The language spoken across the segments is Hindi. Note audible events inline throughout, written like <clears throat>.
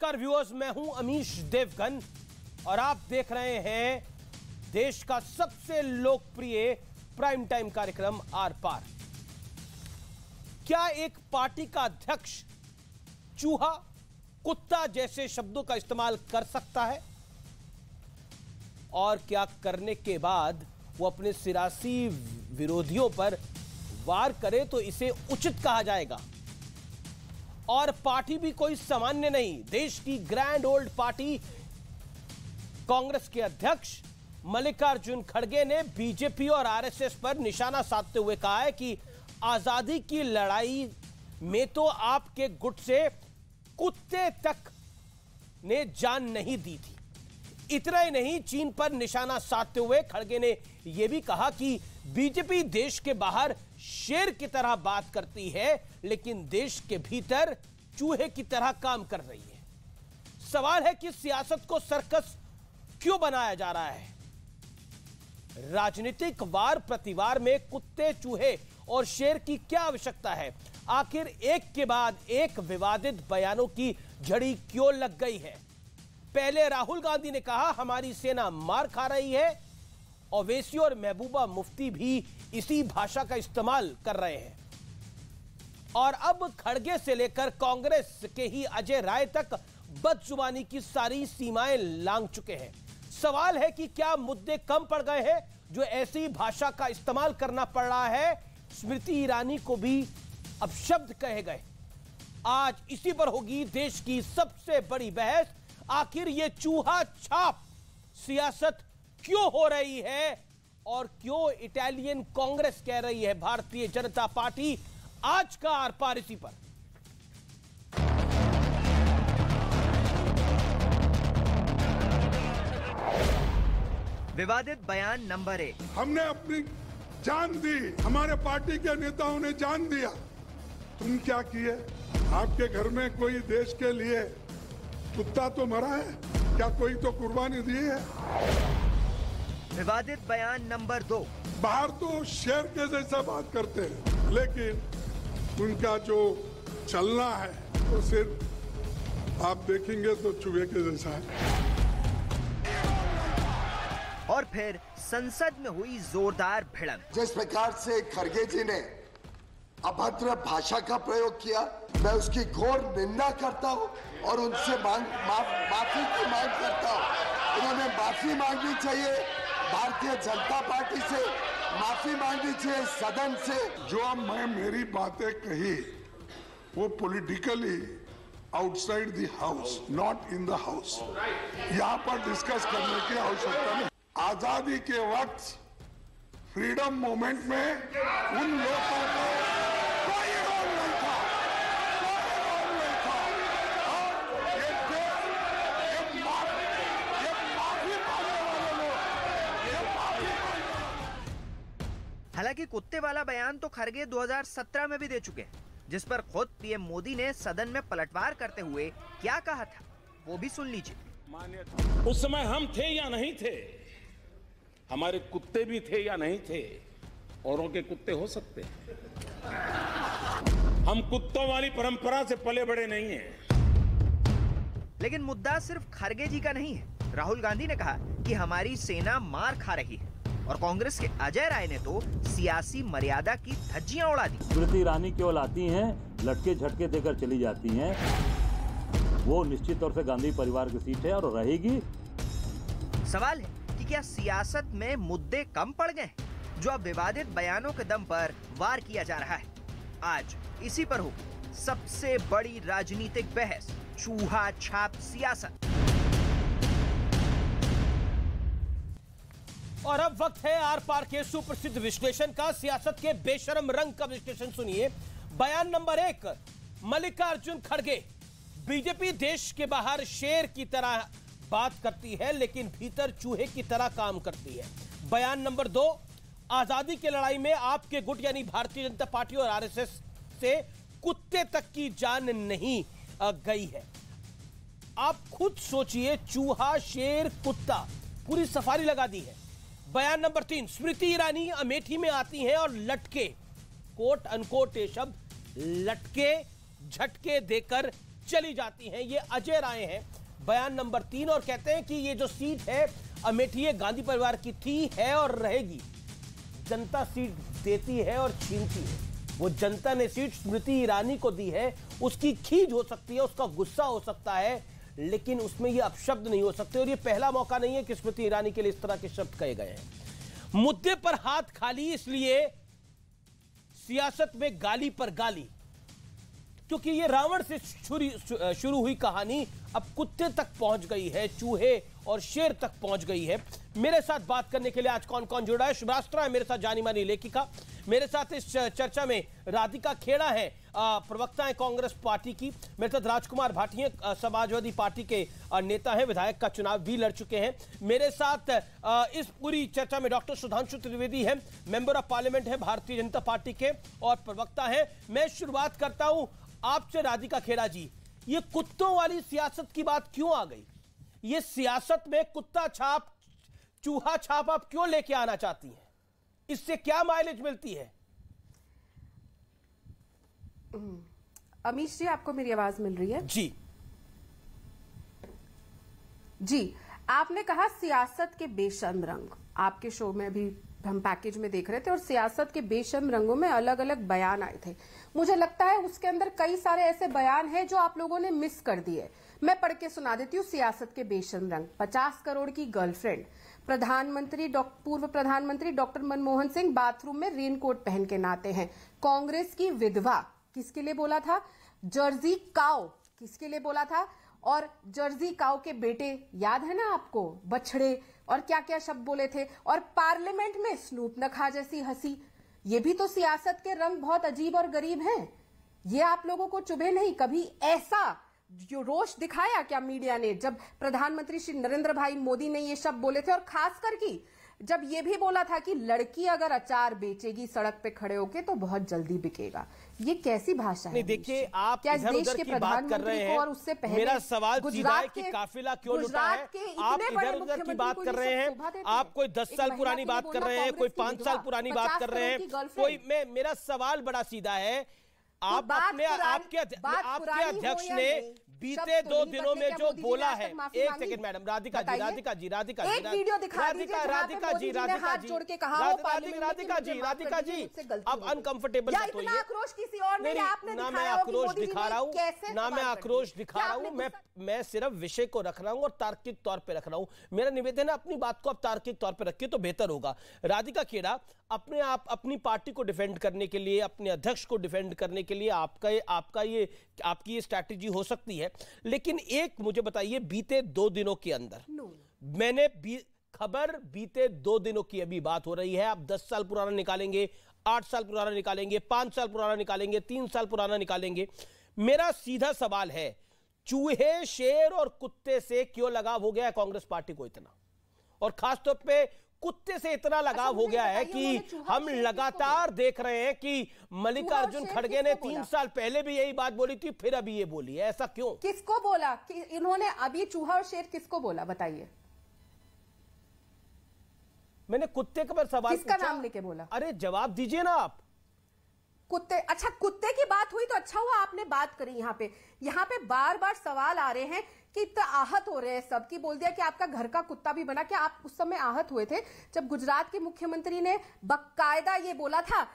नमस्कार व्यूअर्स मैं हूं अमीश देवगन और आप देख रहे हैं देश का सबसे लोकप्रिय प्राइम टाइम कार्यक्रम आर पार क्या एक पार्टी का अध्यक्ष चूहा कुत्ता जैसे शब्दों का इस्तेमाल कर सकता है और क्या करने के बाद वो अपने सिरासी विरोधियों पर वार करे तो इसे उचित कहा जाएगा और पार्टी भी कोई सामान्य नहीं देश की ग्रैंड ओल्ड पार्टी कांग्रेस के अध्यक्ष मल्लिकार्जुन खड़गे ने बीजेपी और आरएसएस पर निशाना साधते हुए कहा है कि आजादी की लड़ाई में तो आपके गुट से कुत्ते तक ने जान नहीं दी थी इतना ही नहीं चीन पर निशाना साधते हुए खड़गे ने यह भी कहा कि बीजेपी देश के बाहर शेर की तरह बात करती है लेकिन देश के भीतर चूहे की तरह काम कर रही है सवाल है कि सियासत को सर्कस क्यों बनाया जा रहा है राजनीतिक वार प्रतिवार में कुत्ते चूहे और शेर की क्या आवश्यकता है आखिर एक के बाद एक विवादित बयानों की झड़ी क्यों लग गई है पहले राहुल गांधी ने कहा हमारी सेना मार खा रही है ओवैसी और महबूबा मुफ्ती भी इसी भाषा का इस्तेमाल कर रहे हैं और अब खड़गे से लेकर कांग्रेस के ही अजय राय तक बदजुबानी की सारी सीमाएं लांग चुके हैं सवाल है कि क्या मुद्दे कम पड़ गए हैं जो ऐसी भाषा का इस्तेमाल करना पड़ रहा है स्मृति ईरानी को भी अब शब्द कहे गए आज इसी पर होगी देश की सबसे बड़ी बहस आखिर यह चूहा छाप सियासत क्यों हो रही है और क्यों इटालियन कांग्रेस कह रही है भारतीय जनता पार्टी आज का आर पार इसी पर विवादित बयान नंबर एक हमने अपनी जान दी हमारे पार्टी के नेताओं ने जान दिया तुम क्या किए आपके घर में कोई देश के लिए कुत्ता तो मरा है क्या कोई तो कुर्बानी दी है विवादित बयान नंबर दो बाहर तो शेर के जैसा बात करते हैं लेकिन उनका जो चलना है वो तो सिर्फ आप देखेंगे तो चूहे के जैसा है और फिर संसद में हुई जोरदार भिड़ंत जिस प्रकार से खड़गे जी ने अभद्र भाषा का प्रयोग किया मैं उसकी घोर निंदा करता हूँ और उनसे मांग माफी की मांग करता हूँ उन्होंने माफी मांगनी चाहिए भारतीय जनता पार्टी से माफी मांगी चाहिए सदन से जो मैं मेरी बातें कही वो politically outside the house not in the house यहाँ पर डिस्कस करने की आवश्यकता नहीं आजादी के वक्त फ्रीडम मूवमेंट में उन लोगों को हालांकि कुत्ते वाला बयान तो खरगे 2017 में भी दे चुके हैं जिस पर खुद पीएम मोदी ने सदन में पलटवार करते हुए क्या कहा था वो भी सुन लीजिए उस समय हम थे या नहीं थे हमारे कुत्ते भी थे या नहीं थे औरों के कुत्ते हो सकते हैं हम कुत्तों वाली परंपरा से पले बड़े नहीं हैं लेकिन मुद्दा सिर्फ खरगे जी का नहीं है राहुल गांधी ने कहा कि हमारी सेना मार खा रही है और कांग्रेस के अजय राय ने तो सियासी मर्यादा की धज्जियां उड़ा दी स्मृति ईरानी केवल आती हैं लटके झटके देकर चली जाती हैं वो निश्चित तौर से गांधी परिवार की सीट है और रहेगी सवाल है कि क्या सियासत में मुद्दे कम पड़ गए जो अब विवादित बयानों के दम पर वार किया जा रहा है आज इसी पर होगी सबसे बड़ी राजनीतिक बहस चूहा छाप सियासत और अब वक्त है आर पार के सुप्रसिद्ध विश्लेषण का सियासत के बेशरम रंग का विश्लेषण सुनिए बयान नंबर एक मल्लिकार्जुन खड़गे बीजेपी देश के बाहर शेर की तरह बात करती है लेकिन भीतर चूहे की तरह काम करती है बयान नंबर दो आजादी की लड़ाई में आपके गुट यानी भारतीय जनता पार्टी और आरएसएस से कुत्ते तक की जान नहीं गई है आप खुद सोचिए चूहा शेर कुत्ता पूरी सफारी लगा दी है बयान नंबर तीन स्मृति ईरानी अमेठी में आती हैं और लटके कोट अनकोट ये शब्द लटके झटके देकर चली जाती हैं ये अजय राय हैं बयान नंबर तीन और कहते हैं कि ये जो सीट है अमेठी गांधी परिवार की थी है और रहेगी जनता सीट देती है और छीनती है वो जनता ने सीट स्मृति ईरानी को दी है उसकी खींच हो सकती है उसका गुस्सा हो सकता है लेकिन उसमें ये अपशब्द नहीं हो सकते और ये पहला मौका नहीं है कि स्मृति ईरानी के लिए इस तरह के शब्द कहे गए हैं मुद्दे पर हाथ खाली इसलिए सियासत में गाली पर गाली क्योंकि ये रावण से शुरू हुई कहानी अब कुत्ते तक पहुंच गई है चूहे और शेर तक पहुंच गई है मेरे साथ बात करने के लिए आज कौन कौन जुड़ा है शुभास्त्रा है मेरे साथ जानी मानी लेखिका मेरे साथ इस चर्चा में राधिका खेड़ा है प्रवक्ता हैं कांग्रेस पार्टी की मेरे साथ राजकुमार भाटी समाजवादी पार्टी के नेता हैं विधायक का चुनाव भी लड़ चुके हैं मेरे साथ इस पूरी चर्चा में डॉक्टर सुधांशु त्रिवेदी हैं मेंबर ऑफ पार्लियामेंट हैं भारतीय जनता पार्टी के और प्रवक्ता हैं मैं शुरुआत करता हूं आपसे राधिका खेड़ा जी ये कुत्तों वाली सियासत की बात क्यों आ गई ये सियासत में कुत्ता छाप चूहा छाप आप क्यों लेके आना चाहती हैं इससे क्या माइलेज मिलती है हम्म। अमीश जी आपको मेरी आवाज मिल रही है जी जी आपने कहा सियासत के बेशम रंग आपके शो में अभी हम पैकेज में देख रहे थे और सियासत के बेशम रंगों में अलग अलग बयान आए थे मुझे लगता है उसके अंदर कई सारे ऐसे बयान हैं जो आप लोगों ने मिस कर दिए मैं पढ़ के सुना देती हूँ सियासत के बेशम रंग पचास करोड़ की गर्लफ्रेंड प्रधानमंत्री पूर्व प्रधानमंत्री डॉक्टर मनमोहन सिंह बाथरूम में रेनकोट पहन के नाते हैं कांग्रेस की विधवा किसके लिए बोला था जर्जी काओ किसके लिए बोला था और जर्जी काओ के बेटे याद है ना आपको बछड़े और क्या क्या शब्द बोले थे और पार्लियामेंट में स्नूप नखा जैसी हंसी ये भी तो सियासत के रंग बहुत अजीब और गरीब हैं ये आप लोगों को चुभे नहीं कभी ऐसा जो रोष दिखाया क्या मीडिया ने जब प्रधानमंत्री श्री नरेंद्र भाई मोदी ने ये शब्द बोले थे और खास करके जब ये भी बोला था कि लड़की अगर अचार बेचेगी सड़क पे खड़े होके तो बहुत जल्दी बिकेगा ये कैसी भाषा नहीं देखिए आप क्या इधर देश उधर के रहे हैं और उससे पहले मेरा सवाल गुजरात है कि काफिला क्यों लुटा है आप इधर उधर की बात कर रहे हैं आप कोई दस साल पुरानी बात कर रहे हैं कोई पांच साल पुरानी बात कर रहे हैं कोई मैं मेरा सवाल बड़ा सीधा है आप अपने आपके आपके अध्यक्ष ने बीते तो दो दिनों में जो बोला है एक सेकंड मैडम राधिका जी राधिका जी राधिका जी राधिका राधिका जी राधिका जी जोड़ के कहा राधिका जी राधिका जी अब अनकंफर्टेबल आक्रोश किसी और ना मैं आक्रोश दिखा रहा हूँ ना मैं आक्रोश दिखा रहा हूँ मैं मैं सिर्फ विषय को रख रहा हूँ और तार्किक तौर पर रख रहा हूँ मेरा निवेदन है अपनी बात को आप तार्किक तौर पर रखिए तो बेहतर होगा राधिका खेड़ा अपने आप अपनी पार्टी को डिफेंड करने के लिए अपने अध्यक्ष को डिफेंड करने के लिए आपका आपका ये आपकी ये स्ट्रैटेजी हो सकती है है लेकिन एक मुझे बताइए बीते दो दिनों के अंदर no. मैंने बी, खबर बीते दो दिनों की अभी बात हो रही है आप दस साल पुराना निकालेंगे आठ साल पुराना निकालेंगे पांच साल पुराना निकालेंगे तीन साल पुराना निकालेंगे मेरा सीधा सवाल है चूहे शेर और कुत्ते से क्यों लगाव हो गया कांग्रेस पार्टी को इतना और खासतौर पे कुत्ते से इतना अच्छा, लगाव हो गया है कि हम लगातार देख रहे हैं कि मल्लिकार्जुन खड़गे ने तीन साल पहले भी यही बात बोली थी फिर अभी ये बोली है ऐसा क्यों किसको बोला कि इन्होंने अभी चूहा और शेर किसको बोला बताइए मैंने कुत्ते के पर सवाल किसका नाम लेके बोला अरे जवाब दीजिए ना आप कुत्ते अच्छा कुत्ते की बात हुई तो अच्छा हुआ आपने बात करी यहाँ पे यहाँ पे बार बार सवाल आ रहे हैं कि इतना आहत हो रहे हैं सब कि बोल दिया कि आपका घर का कुत्ता भी बना क्या आप उस समय आहत हुए थे जब गुजरात के मुख्यमंत्री ने बकायदा ये बोला था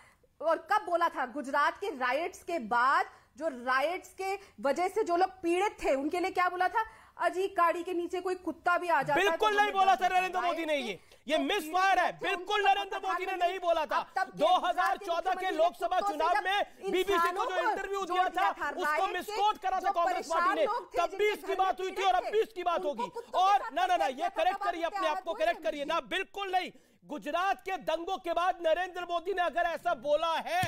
और कब बोला था गुजरात के राइट्स के बाद जो राइट्स के वजह से जो लोग पीड़ित थे उनके लिए क्या बोला था अजी काड़ी के नीचे कोई कुत्ता भी आ जाता बिल्कुल तो नहीं बोला सर नरेंद्र मोदी ने ये ये मिस फायर है बिल्कुल नरेंद्र मोदी ने नहीं बोला था 2014 के लोकसभा चुनाव में बीबीसी को जो इंटरव्यू दिया था उसको मिसकोट करा था कांग्रेस पार्टी ने तब भी इसकी बात हुई थी और अब भी इसकी बात होगी और ना ना ना ये करेक्ट करिए अपने आप को करेक्ट करिए ना बिल्कुल नहीं गुजरात के दंगों के बाद नरेंद्र मोदी ने अगर ऐसा बोला है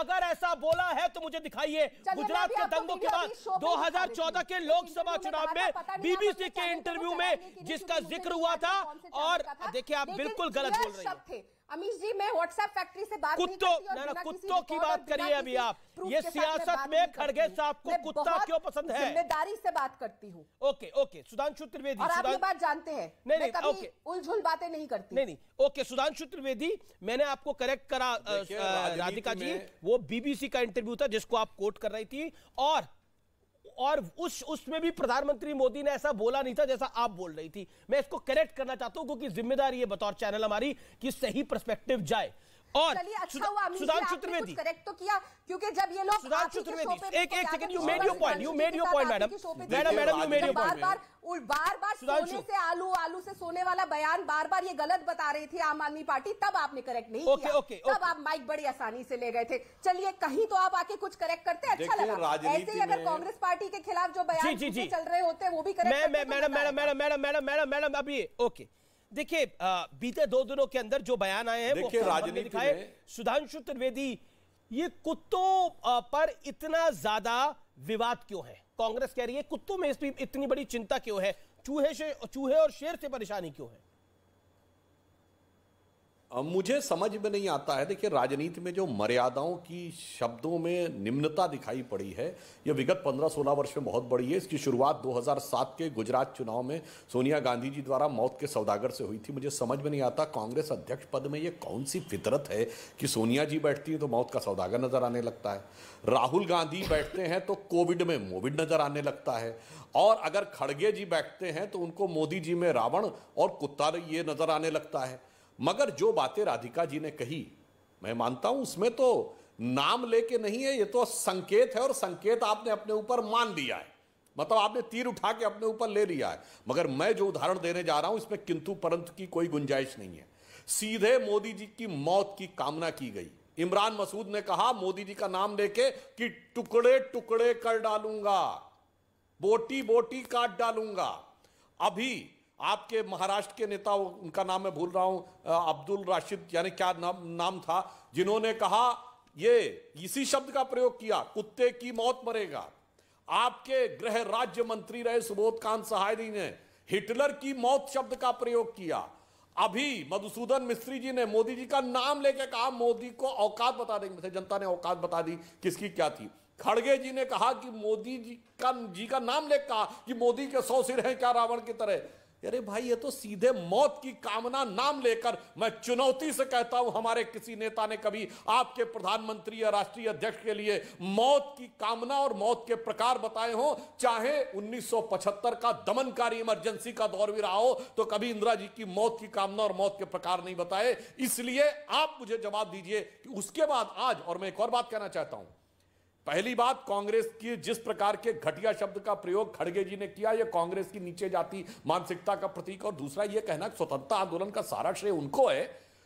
अगर ऐसा बोला है तो मुझे दिखाइए गुजरात के दंगों के बाद 2014 के लोकसभा चुनाव में बीबीसी के इंटरव्यू में जिसका जिक्र हुआ था और देखिए आप बिल्कुल गलत बोल रहे हैं अमीश जी मैं व्हाट्सएप फैक्ट्री से बात कुत्तों ना ना कुत्तों की बात करिए अभी आप ये सियासत में खड़गे साहब को कुत्ता क्यों पसंद है जिम्मेदारी से बात करती हूँ ओके ओके सुधांशु त्रिवेदी और आप ये बात जानते हैं नहीं नहीं ओके उलझुल बातें नहीं करती नहीं नहीं ओके सुधांशु त्रिवेदी मैंने आपको करेक्ट करा राधिका जी वो बीबीसी का इंटरव्यू था जिसको आप कोट कर रही थी और और उस उसमें भी प्रधानमंत्री मोदी ने ऐसा बोला नहीं था जैसा आप बोल रही थी मैं इसको करेक्ट करना चाहता हूं क्योंकि जिम्मेदारी है बतौर चैनल हमारी कि सही परस्पेक्टिव जाए और अच्छा तो किया जब ये लोग सोने वाला बयान बार बार ये गलत बता रही थी आम आदमी पार्टी तब आपने करेक्ट नहीं तब आप माइक बड़ी आसानी से ले गए थे चलिए कहीं तो आप आके कुछ करेक्ट करते अच्छा लगा ऐसे ही अगर कांग्रेस पार्टी के खिलाफ जो बयान चल रहे होते वो भी करेक्ट तो madam madam madam madam madam madam madam अभी ओके देखिए बीते दो दिनों के अंदर जो बयान आए हैं वो राजनीति दिखाए सुधांशु त्रिवेदी ये कुत्तों पर इतना ज्यादा विवाद क्यों है कांग्रेस कह रही है कुत्तों में इतनी बड़ी चिंता क्यों है चूहे चूहे और शेर से परेशानी क्यों है मुझे समझ में नहीं आता है देखिए राजनीति में जो मर्यादाओं की शब्दों में निम्नता दिखाई पड़ी है यह विगत 15-16 वर्ष में बहुत बड़ी है इसकी शुरुआत 2007 के गुजरात चुनाव में सोनिया गांधी जी द्वारा मौत के सौदागर से हुई थी मुझे समझ में नहीं आता कांग्रेस अध्यक्ष पद में ये कौन सी फितरत है कि सोनिया जी बैठती है तो मौत का सौदागर नज़र आने लगता है राहुल गांधी बैठते हैं तो कोविड में मोविड नज़र आने लगता है और अगर खड़गे जी बैठते हैं तो उनको मोदी जी में रावण और कुत्ता ये नज़र आने लगता है मगर जो बातें राधिका जी ने कही मैं मानता हूं उसमें तो नाम लेके नहीं है ये तो संकेत है और संकेत आपने अपने ऊपर मान लिया है मतलब आपने तीर उठा के अपने ऊपर ले लिया है मगर मैं जो उदाहरण देने जा रहा हूं इसमें किंतु परंतु की कोई गुंजाइश नहीं है सीधे मोदी जी की मौत की कामना की गई इमरान मसूद ने कहा मोदी जी का नाम लेके कि टुकड़े टुकड़े कर डालूंगा बोटी बोटी काट डालूंगा अभी आपके महाराष्ट्र के नेता उनका नाम मैं भूल रहा हूं अब्दुल राशिद यानी क्या नाम नाम था जिन्होंने कहा ये इसी शब्द का प्रयोग किया कुत्ते की मौत मरेगा आपके गृह राज्य मंत्री रहे सुबोध कांत सहायरी ने हिटलर की मौत शब्द का प्रयोग किया अभी मधुसूदन मिस्त्री जी ने मोदी जी का नाम लेके कहा मोदी को औकात बता देंगे जनता ने औकात बता दी किसकी क्या थी खड़गे जी ने कहा कि मोदी जी का जी का नाम लेकर कहा कि मोदी के सौ सिर हैं क्या रावण की तरह अरे भाई ये तो सीधे मौत की कामना नाम लेकर मैं चुनौती से कहता हूं हमारे किसी नेता ने कभी आपके प्रधानमंत्री या राष्ट्रीय अध्यक्ष के लिए मौत की कामना और मौत के प्रकार बताए हो चाहे 1975 का दमनकारी इमरजेंसी का दौर भी रहा हो तो कभी इंदिरा जी की मौत की कामना और मौत के प्रकार नहीं बताए इसलिए आप मुझे जवाब दीजिए कि उसके बाद आज और मैं एक और बात कहना चाहता हूं पहली बात कांग्रेस की जिस प्रकार के घटिया शब्द का प्रयोग खड़गे जी ने किया यह कांग्रेस की नीचे जाती मानसिकता का प्रतीक और दूसरा यह कहना स्वतंत्रता आंदोलन का सारा श्रेय उनको है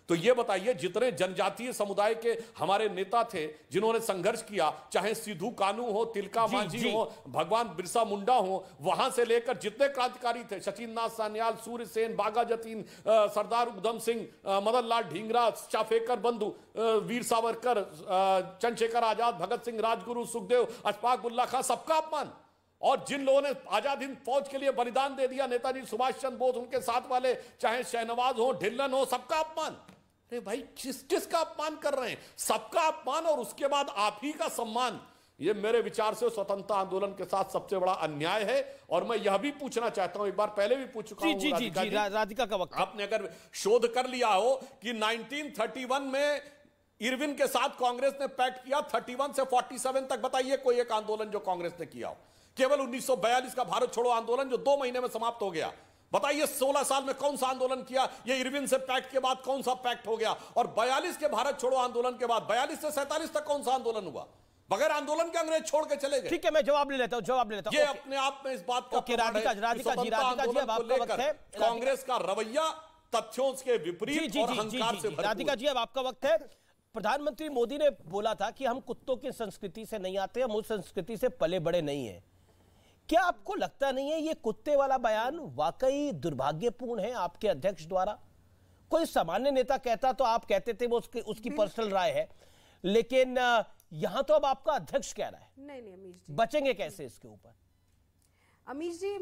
तो ये बताइए जितने जनजातीय समुदाय के हमारे नेता थे जिन्होंने संघर्ष किया चाहे सिद्धू कानू हो तिलका मांझी हो भगवान बिरसा मुंडा हो वहां से लेकर जितने क्रांतिकारी थे सचिन नाथ सान्याल सूर्य सेन बागा जतीन सरदार उधम सिंह मदन लाल ढींगरा चाफेकर बंधु वीर सावरकर चंद्रशेखर आजाद भगत सिंह राजगुरु सुखदेव अशफाक उल्ला खां सबका अपमान और जिन लोगों ने आजाद हिंद फौज के लिए बलिदान दे दिया नेताजी सुभाष चंद्र बोस उनके साथ वाले चाहे शहनवाज हो ढिल्लन हो सबका अपमान अरे भाई किस किस का अपमान कर रहे हैं सबका अपमान और उसके बाद आप ही का सम्मान ये मेरे विचार से स्वतंत्रता आंदोलन के साथ सबसे बड़ा अन्याय है और मैं यह भी पूछना चाहता हूं एक बार पहले भी पूछ चुका जी, जी, जी, जी, राधिका का वक्त आपने अगर शोध कर लिया हो कि 1931 में इरविन के साथ कांग्रेस ने पैक्ट किया 31 से 47 तक बताइए कोई एक आंदोलन जो कांग्रेस ने किया हो केवल 1942 का भारत छोड़ो आंदोलन जो दो महीने में समाप्त हो गया बताइए 16 साल में कौन सा आंदोलन किया ये इरविन से पैक्ट के बाद कौन सा पैक्ट हो गया और 42 के भारत छोड़ो आंदोलन के बाद 42 से सैतालीस तक कौन सा आंदोलन हुआ बगैर आंदोलन के अंग्रेज छोड़ के चले गए ठीक है मैं जवाब ले लेता हूँ जवाब ले लेता हूँ ये अपने आप में इस बात का राधिका राधिका जी राधिका कांग्रेस का रवैया तथ्यों के विपरीत राधिका जी अब आपका वक्त है प्रधानमंत्री मोदी ने बोला था कि हम कुत्तों की संस्कृति से नहीं आते हम उस संस्कृति से पले बड़े नहीं है क्या आपको लगता नहीं है ये कुत्ते वाला बयान वाकई दुर्भाग्यपूर्ण है आपके अध्यक्ष द्वारा कोई सामान्य नेता कहता तो आप कहते थे वो उसकी उसकी पर्सनल राय है लेकिन यहां तो अब आपका अध्यक्ष कह रहा है नहीं नहीं अमीश जी बचेंगे कैसे इसके ऊपर अमीश जी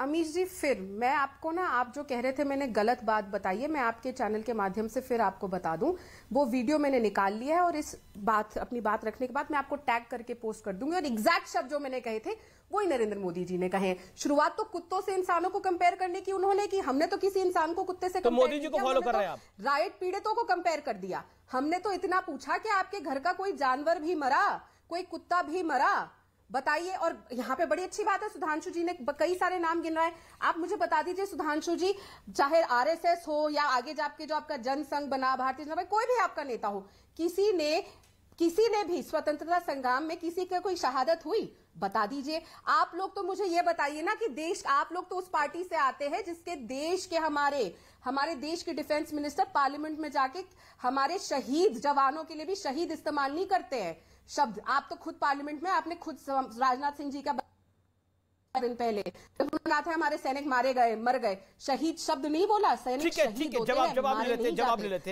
अमीश जी फिर मैं आपको ना आप जो कह रहे थे मैंने गलत बात बताई है मैं आपके चैनल के माध्यम से फिर आपको बता दूं वो वीडियो मैंने निकाल लिया है और इस बात अपनी बात रखने के बाद मैं आपको टैग करके पोस्ट कर दूंगी और एग्जैक्ट शब्द जो मैंने कहे थे वही नरेंद्र मोदी जी ने कहे शुरुआत तो कुत्तों से इंसानों को कंपेयर करने की उन्होंने की हमने तो किसी इंसान को कुत्ते से तो मोदी जी को फॉलो कर तो रहे हैं राइट पीड़ितों को कंपेयर कर दिया हमने तो इतना पूछा कि आपके घर का कोई जानवर भी मरा कोई कुत्ता भी मरा बताइए और यहाँ पे बड़ी अच्छी बात है सुधांशु जी ने कई सारे नाम गिन रहे हैं आप मुझे बता दीजिए सुधांशु जी चाहे आरएसएस हो या आगे जाके जो आपका जनसंघ बना भारतीय जनता कोई भी आपका नेता हो किसी ने किसी ने भी स्वतंत्रता संग्राम में किसी का कोई शहादत हुई बता दीजिए आप लोग तो मुझे ये बताइए ना कि देश आप लोग तो उस पार्टी से आते हैं जिसके देश के हमारे हमारे देश के डिफेंस मिनिस्टर पार्लियामेंट में जाके हमारे शहीद जवानों के लिए भी शहीद इस्तेमाल नहीं करते हैं शब्द आप तो खुद पार्लियामेंट में आपने खुद राजनाथ सिंह जी का दिन पहले जब उन्होंने कहा था हमारे सैनिक मारे गए मर गए शहीद शब्द नहीं बोला सैनिक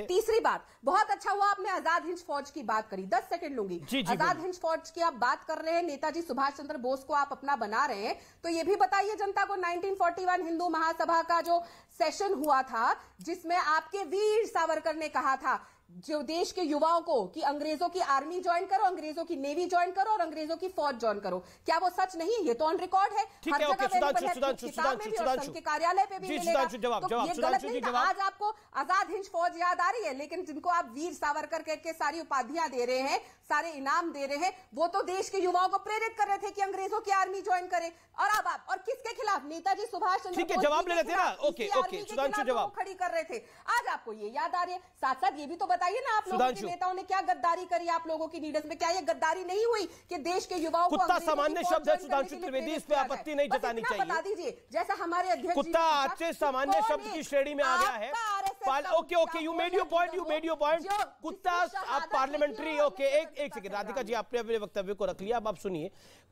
तीसरी बात बहुत अच्छा हुआ आपने आजाद हिंज फौज की बात करी दस सेकंड लूंगी आजाद हिंज फौज की आप बात कर रहे हैं नेताजी सुभाष चंद्र बोस को आप अपना बना रहे हैं तो ये भी बताइए जनता को नाइनटीन हिंदू महासभा का जो सेशन हुआ था जिसमें आपके वीर सावरकर ने कहा था जो देश के युवाओं को कि अंग्रेजों की आर्मी ज्वाइन करो अंग्रेजों की नेवी ज्वाइन करो और अंग्रेजों की फौज ज्वाइन करो क्या वो सच नहीं है ये तो ऑन रिकॉर्ड है हर जगह कार्यालय पे भी तो आज आपको आजाद हिंद फौज याद आ रही है लेकिन जिनको आप वीर सावरकर करके सारी उपाधियां दे रहे हैं सारे इनाम दे रहे हैं वो तो देश के युवाओं को प्रेरित कर रहे थे कि अंग्रेजों की आर्मी ज्वाइन करे और अब आप और किसके खिलाफ नेताजी सुभाष चंद्र जवाब ले रहे थे ना ओके ओके जवाब खड़ी कर रहे थे आज आपको ये याद आ रही है साथ साथ ये भी तो बताइए ना आप लोगों के नेताओं ने क्या गद्दारी करी आप लोगों की लीडर्स में क्या ये गद्दारी नहीं हुई कि देश के युवाओं कुत्ता सामान्य शब्द है सुधांशु त्रिवेदी इस पे आपत्ति नहीं जतानी चाहिए बता दीजिए जैसा हमारे अध्यक्ष कुत्ता अच्छे सामान्य शब्द की श्रेणी में आ गया है okay okay you made your point you made your point कुत्ता आप पार्लियामेंट्री ओके एक एक सेकंड राधिका जी आपने अपने वक्तव्य को रख लिया अब आप सुनिए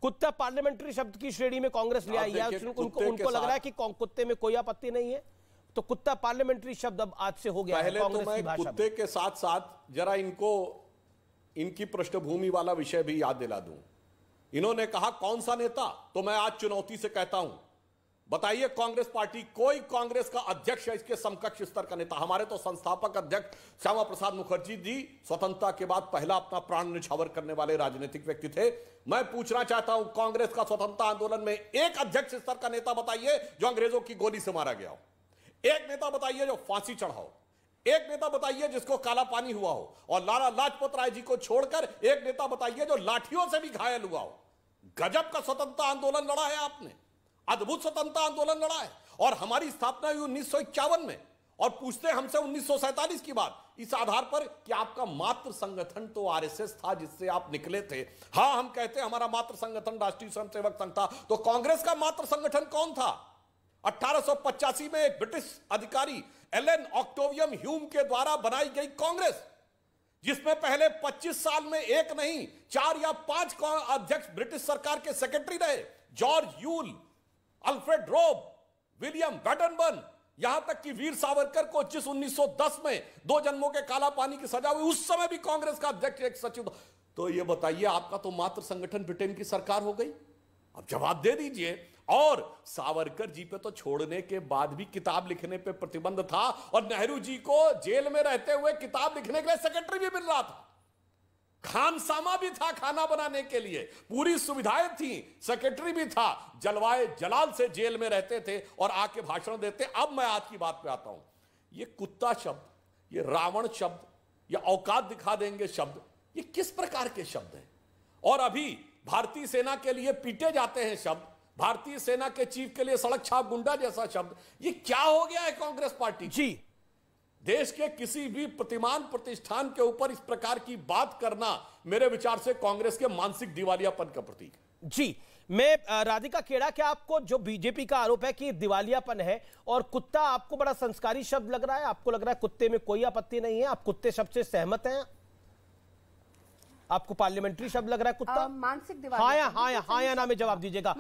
कुत्ता पार्लियामेंट्री शब्द की श्रेणी में कांग्रेस ले आई है उनको लग रहा है कि कुत्ते में कोई आपत्ति नहीं है तो कुत्ता पार्लियामेंट्री शब्द अब आज से हो गया पहले है, तो मैं कुत्ते के साथ साथ जरा इनको इनकी पृष्ठभूमि वाला विषय भी याद दिला दूं इन्होंने कहा कौन सा नेता तो मैं आज चुनौती से कहता हूं बताइए कांग्रेस पार्टी कोई कांग्रेस का अध्यक्ष है इसके समकक्ष स्तर का नेता हमारे तो संस्थापक अध्यक्ष श्यामा प्रसाद मुखर्जी जी स्वतंत्रता के बाद पहला अपना प्राण निछावर करने वाले राजनीतिक व्यक्ति थे मैं पूछना चाहता हूं कांग्रेस का स्वतंत्रता आंदोलन में एक अध्यक्ष स्तर का नेता बताइए जो अंग्रेजों की गोली से मारा गया हो एक नेता बताइए जो फांसी चढ़ाओ एक नेता बताइए जिसको काला पानी हुआ हो और लाला लाजपत राय जी को छोड़कर एक नेता बताइए जो लाठियों से भी घायल हुआ हो गजब का स्वतंत्रता आंदोलन लड़ा है आपने अद्भुत स्वतंत्रता आंदोलन लड़ा है और हमारी स्थापना हुई उन्नीस में और पूछते हमसे उन्नीस की बात इस आधार पर कि आपका मात्र संगठन तो आरएसएस था जिससे आप निकले थे हाँ हम कहते हमारा मात्र संगठन राष्ट्रीय स्वयंसेवक संघ था तो कांग्रेस का मात्र संगठन कौन था 1885 में एक ब्रिटिश अधिकारी एलेन ऑक्टोवियम ह्यूम के द्वारा बनाई गई कांग्रेस जिसमें पहले 25 साल में एक नहीं चार या पांच अध्यक्ष ब्रिटिश सरकार के सेक्रेटरी रहे George Yule Alfred Robb William Wedderburn यहां तक कि वीर सावरकर को जिस 1910 में दो जन्मों के काला पानी की सजा हुई उस समय भी कांग्रेस का अध्यक्ष एक सचिव तो यह बताइए आपका तो मात्र संगठन ब्रिटेन की सरकार हो गई अब जवाब दे दीजिए और सावरकर जी पे तो छोड़ने के बाद भी किताब लिखने पे प्रतिबंध था और नेहरू जी को जेल में रहते हुए किताब लिखने के लिए सेक्रेटरी भी मिल रहा था सामा भी था खाना बनाने के लिए पूरी सुविधाएं थी सेक्रेटरी भी था जलवाए जलाल से जेल में रहते थे और आके भाषण देते अब मैं आज की बात पे आता हूं ये कुत्ता शब्द ये रावण शब्द या औकात दिखा देंगे शब्द ये किस प्रकार के शब्द हैं और अभी भारतीय सेना के लिए पीटे जाते हैं शब्द भारतीय सेना के चीफ के लिए सड़क छाप गुंडा जैसा शब्द ये क्या हो गया है कांग्रेस पार्टी जी देश के किसी भी प्रतिमान प्रतिष्ठान के ऊपर इस प्रकार की बात करना मेरे विचार से कांग्रेस के मानसिक दिवालियापन का प्रतीक है जी मैं राधिका केड़ा क्या आपको जो बीजेपी का आरोप है कि दिवालियापन है और कुत्ता आपको बड़ा संस्कारी शब्द लग रहा है आपको लग रहा है कुत्ते में कोई आपत्ति नहीं है आप कुत्ते शब्द से सहमत हैं आपको पार्लियामेंट्री शब्द लग रहा है कुत्ता मानसिक हाँ, तो हाँ या हाँ या हाँ या ना में जवाब दीजिएगा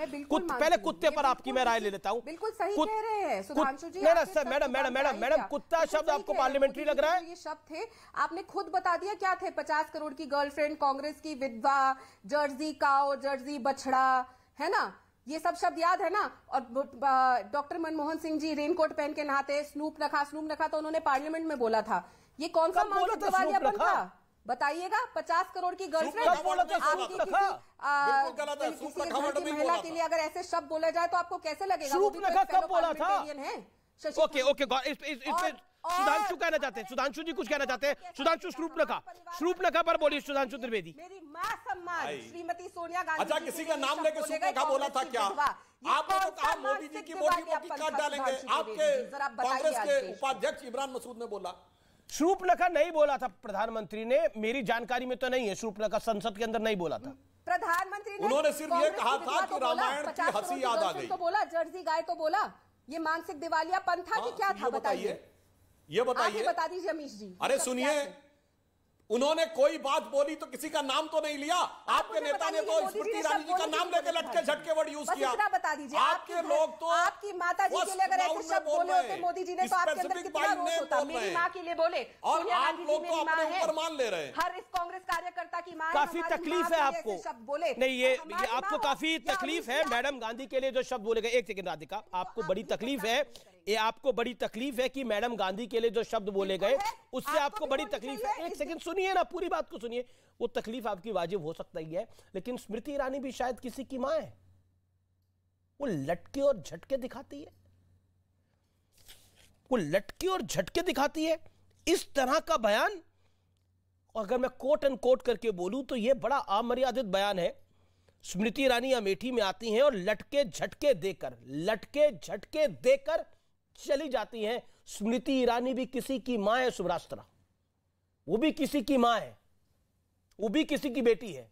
पहले कुत्ते पर आपकी मैं राय ले लेता हूँ बिल्कुल सही कह रहे हैं मैडम मैडम मैडम मैडम कुत्ता शब्द आपको पार्लियामेंट्री लग रहा है ये शब्द थे आपने खुद बता दिया क्या थे पचास करोड़ की गर्लफ्रेंड कांग्रेस की विधवा जर्जी काओ जर्जी बछड़ा है ना ये सब शब्द याद है ना और डॉक्टर मनमोहन सिंह जी रेनकोट पहन के नहाते स्नूप रखा स्नूप रखा तो उन्होंने पार्लियामेंट में बोला था ये कौन सा मानसिक दिवालियापन था बताइएगा पचास करोड़ की तो गर्लफ्रेंड तो महिला के लिए अगर ऐसे शब्द बोला जाए तो आपको कैसे लगेगा तो ओके ओके सुधांशु कहना चाहते हैं सुधांशु जी कुछ कहना चाहते हैं सुधांशु श्रूपनखा श्रूपनखा पर बोली सुधांशु त्रिवेदी मेरी मां सम्मान श्रीमती सोनिया गांधी अच्छा किसी का नाम लेके श्रूपनखा बोला था क्या आप लोग आप मोदी जी की मोदी काट डालेंगे आपके कांग्रेस के उपाध्यक्ष इमरान मसूद ने बोला श्रूपनखा नहीं बोला था प्रधानमंत्री ने मेरी जानकारी में तो नहीं है श्रूपनखा संसद के अंदर नहीं बोला था प्रधानमंत्री उन्होंने सिर्फ ये कहा था कि रामायण की हंसी याद आ गई तो बोला जर्सी गाय को बोला ये मानसिक दिवालियापन था कि हाँ, क्या था बताइए ये बताइए बता दीजिए अमीश जी अरे सुनिए उन्होंने कोई बात बोली तो किसी का नाम तो नहीं लिया आपके नेता ने तो स्मृति ईरानी जी का नाम लेके लटके झटके वर्ड यूज किया बता दीजिए आपके लोग तो आपकी माता जी के लिए अगर ऐसे शब्द बोले होते मोदी जी ने तो आपके अंदर कितना रोष होता मेरी माँ के लिए बोले और आप लोग तो अपने ऊपर मान ले रहे हैं हर इस कांग्रेस कार्यकर्ता की काफी तकलीफ है आपको बोले नहीं ये आपको काफी तकलीफ है मैडम गांधी के लिए जो शब्द बोले गए एक सेकंड राधिका तो आपको बड़ी तो तकलीफ है ये आपको बड़ी तकलीफ है कि मैडम गांधी के लिए जो शब्द बोले गए उससे आपको, आपको बड़ी तकलीफ है एक सेकंड सुनिए ना पूरी बात को सुनिए वो तकलीफ आपकी वाजिब हो सकता ही है लेकिन स्मृति ईरानी भी शायद किसी की मां है वो लटके और झटके दिखाती है वो लटके और झटके दिखाती है इस तरह का बयान और अगर मैं कोट एंड कोट करके बोलूं तो यह बड़ा अमर्यादित बयान है स्मृति ईरानी अमेठी में आती हैं और लटके झटके देकर लटके झटके देकर चली जाती हैं स्मृति ईरानी भी किसी की माँ है सुभराष्ट्रा वो भी किसी की मां है वो भी किसी की बेटी है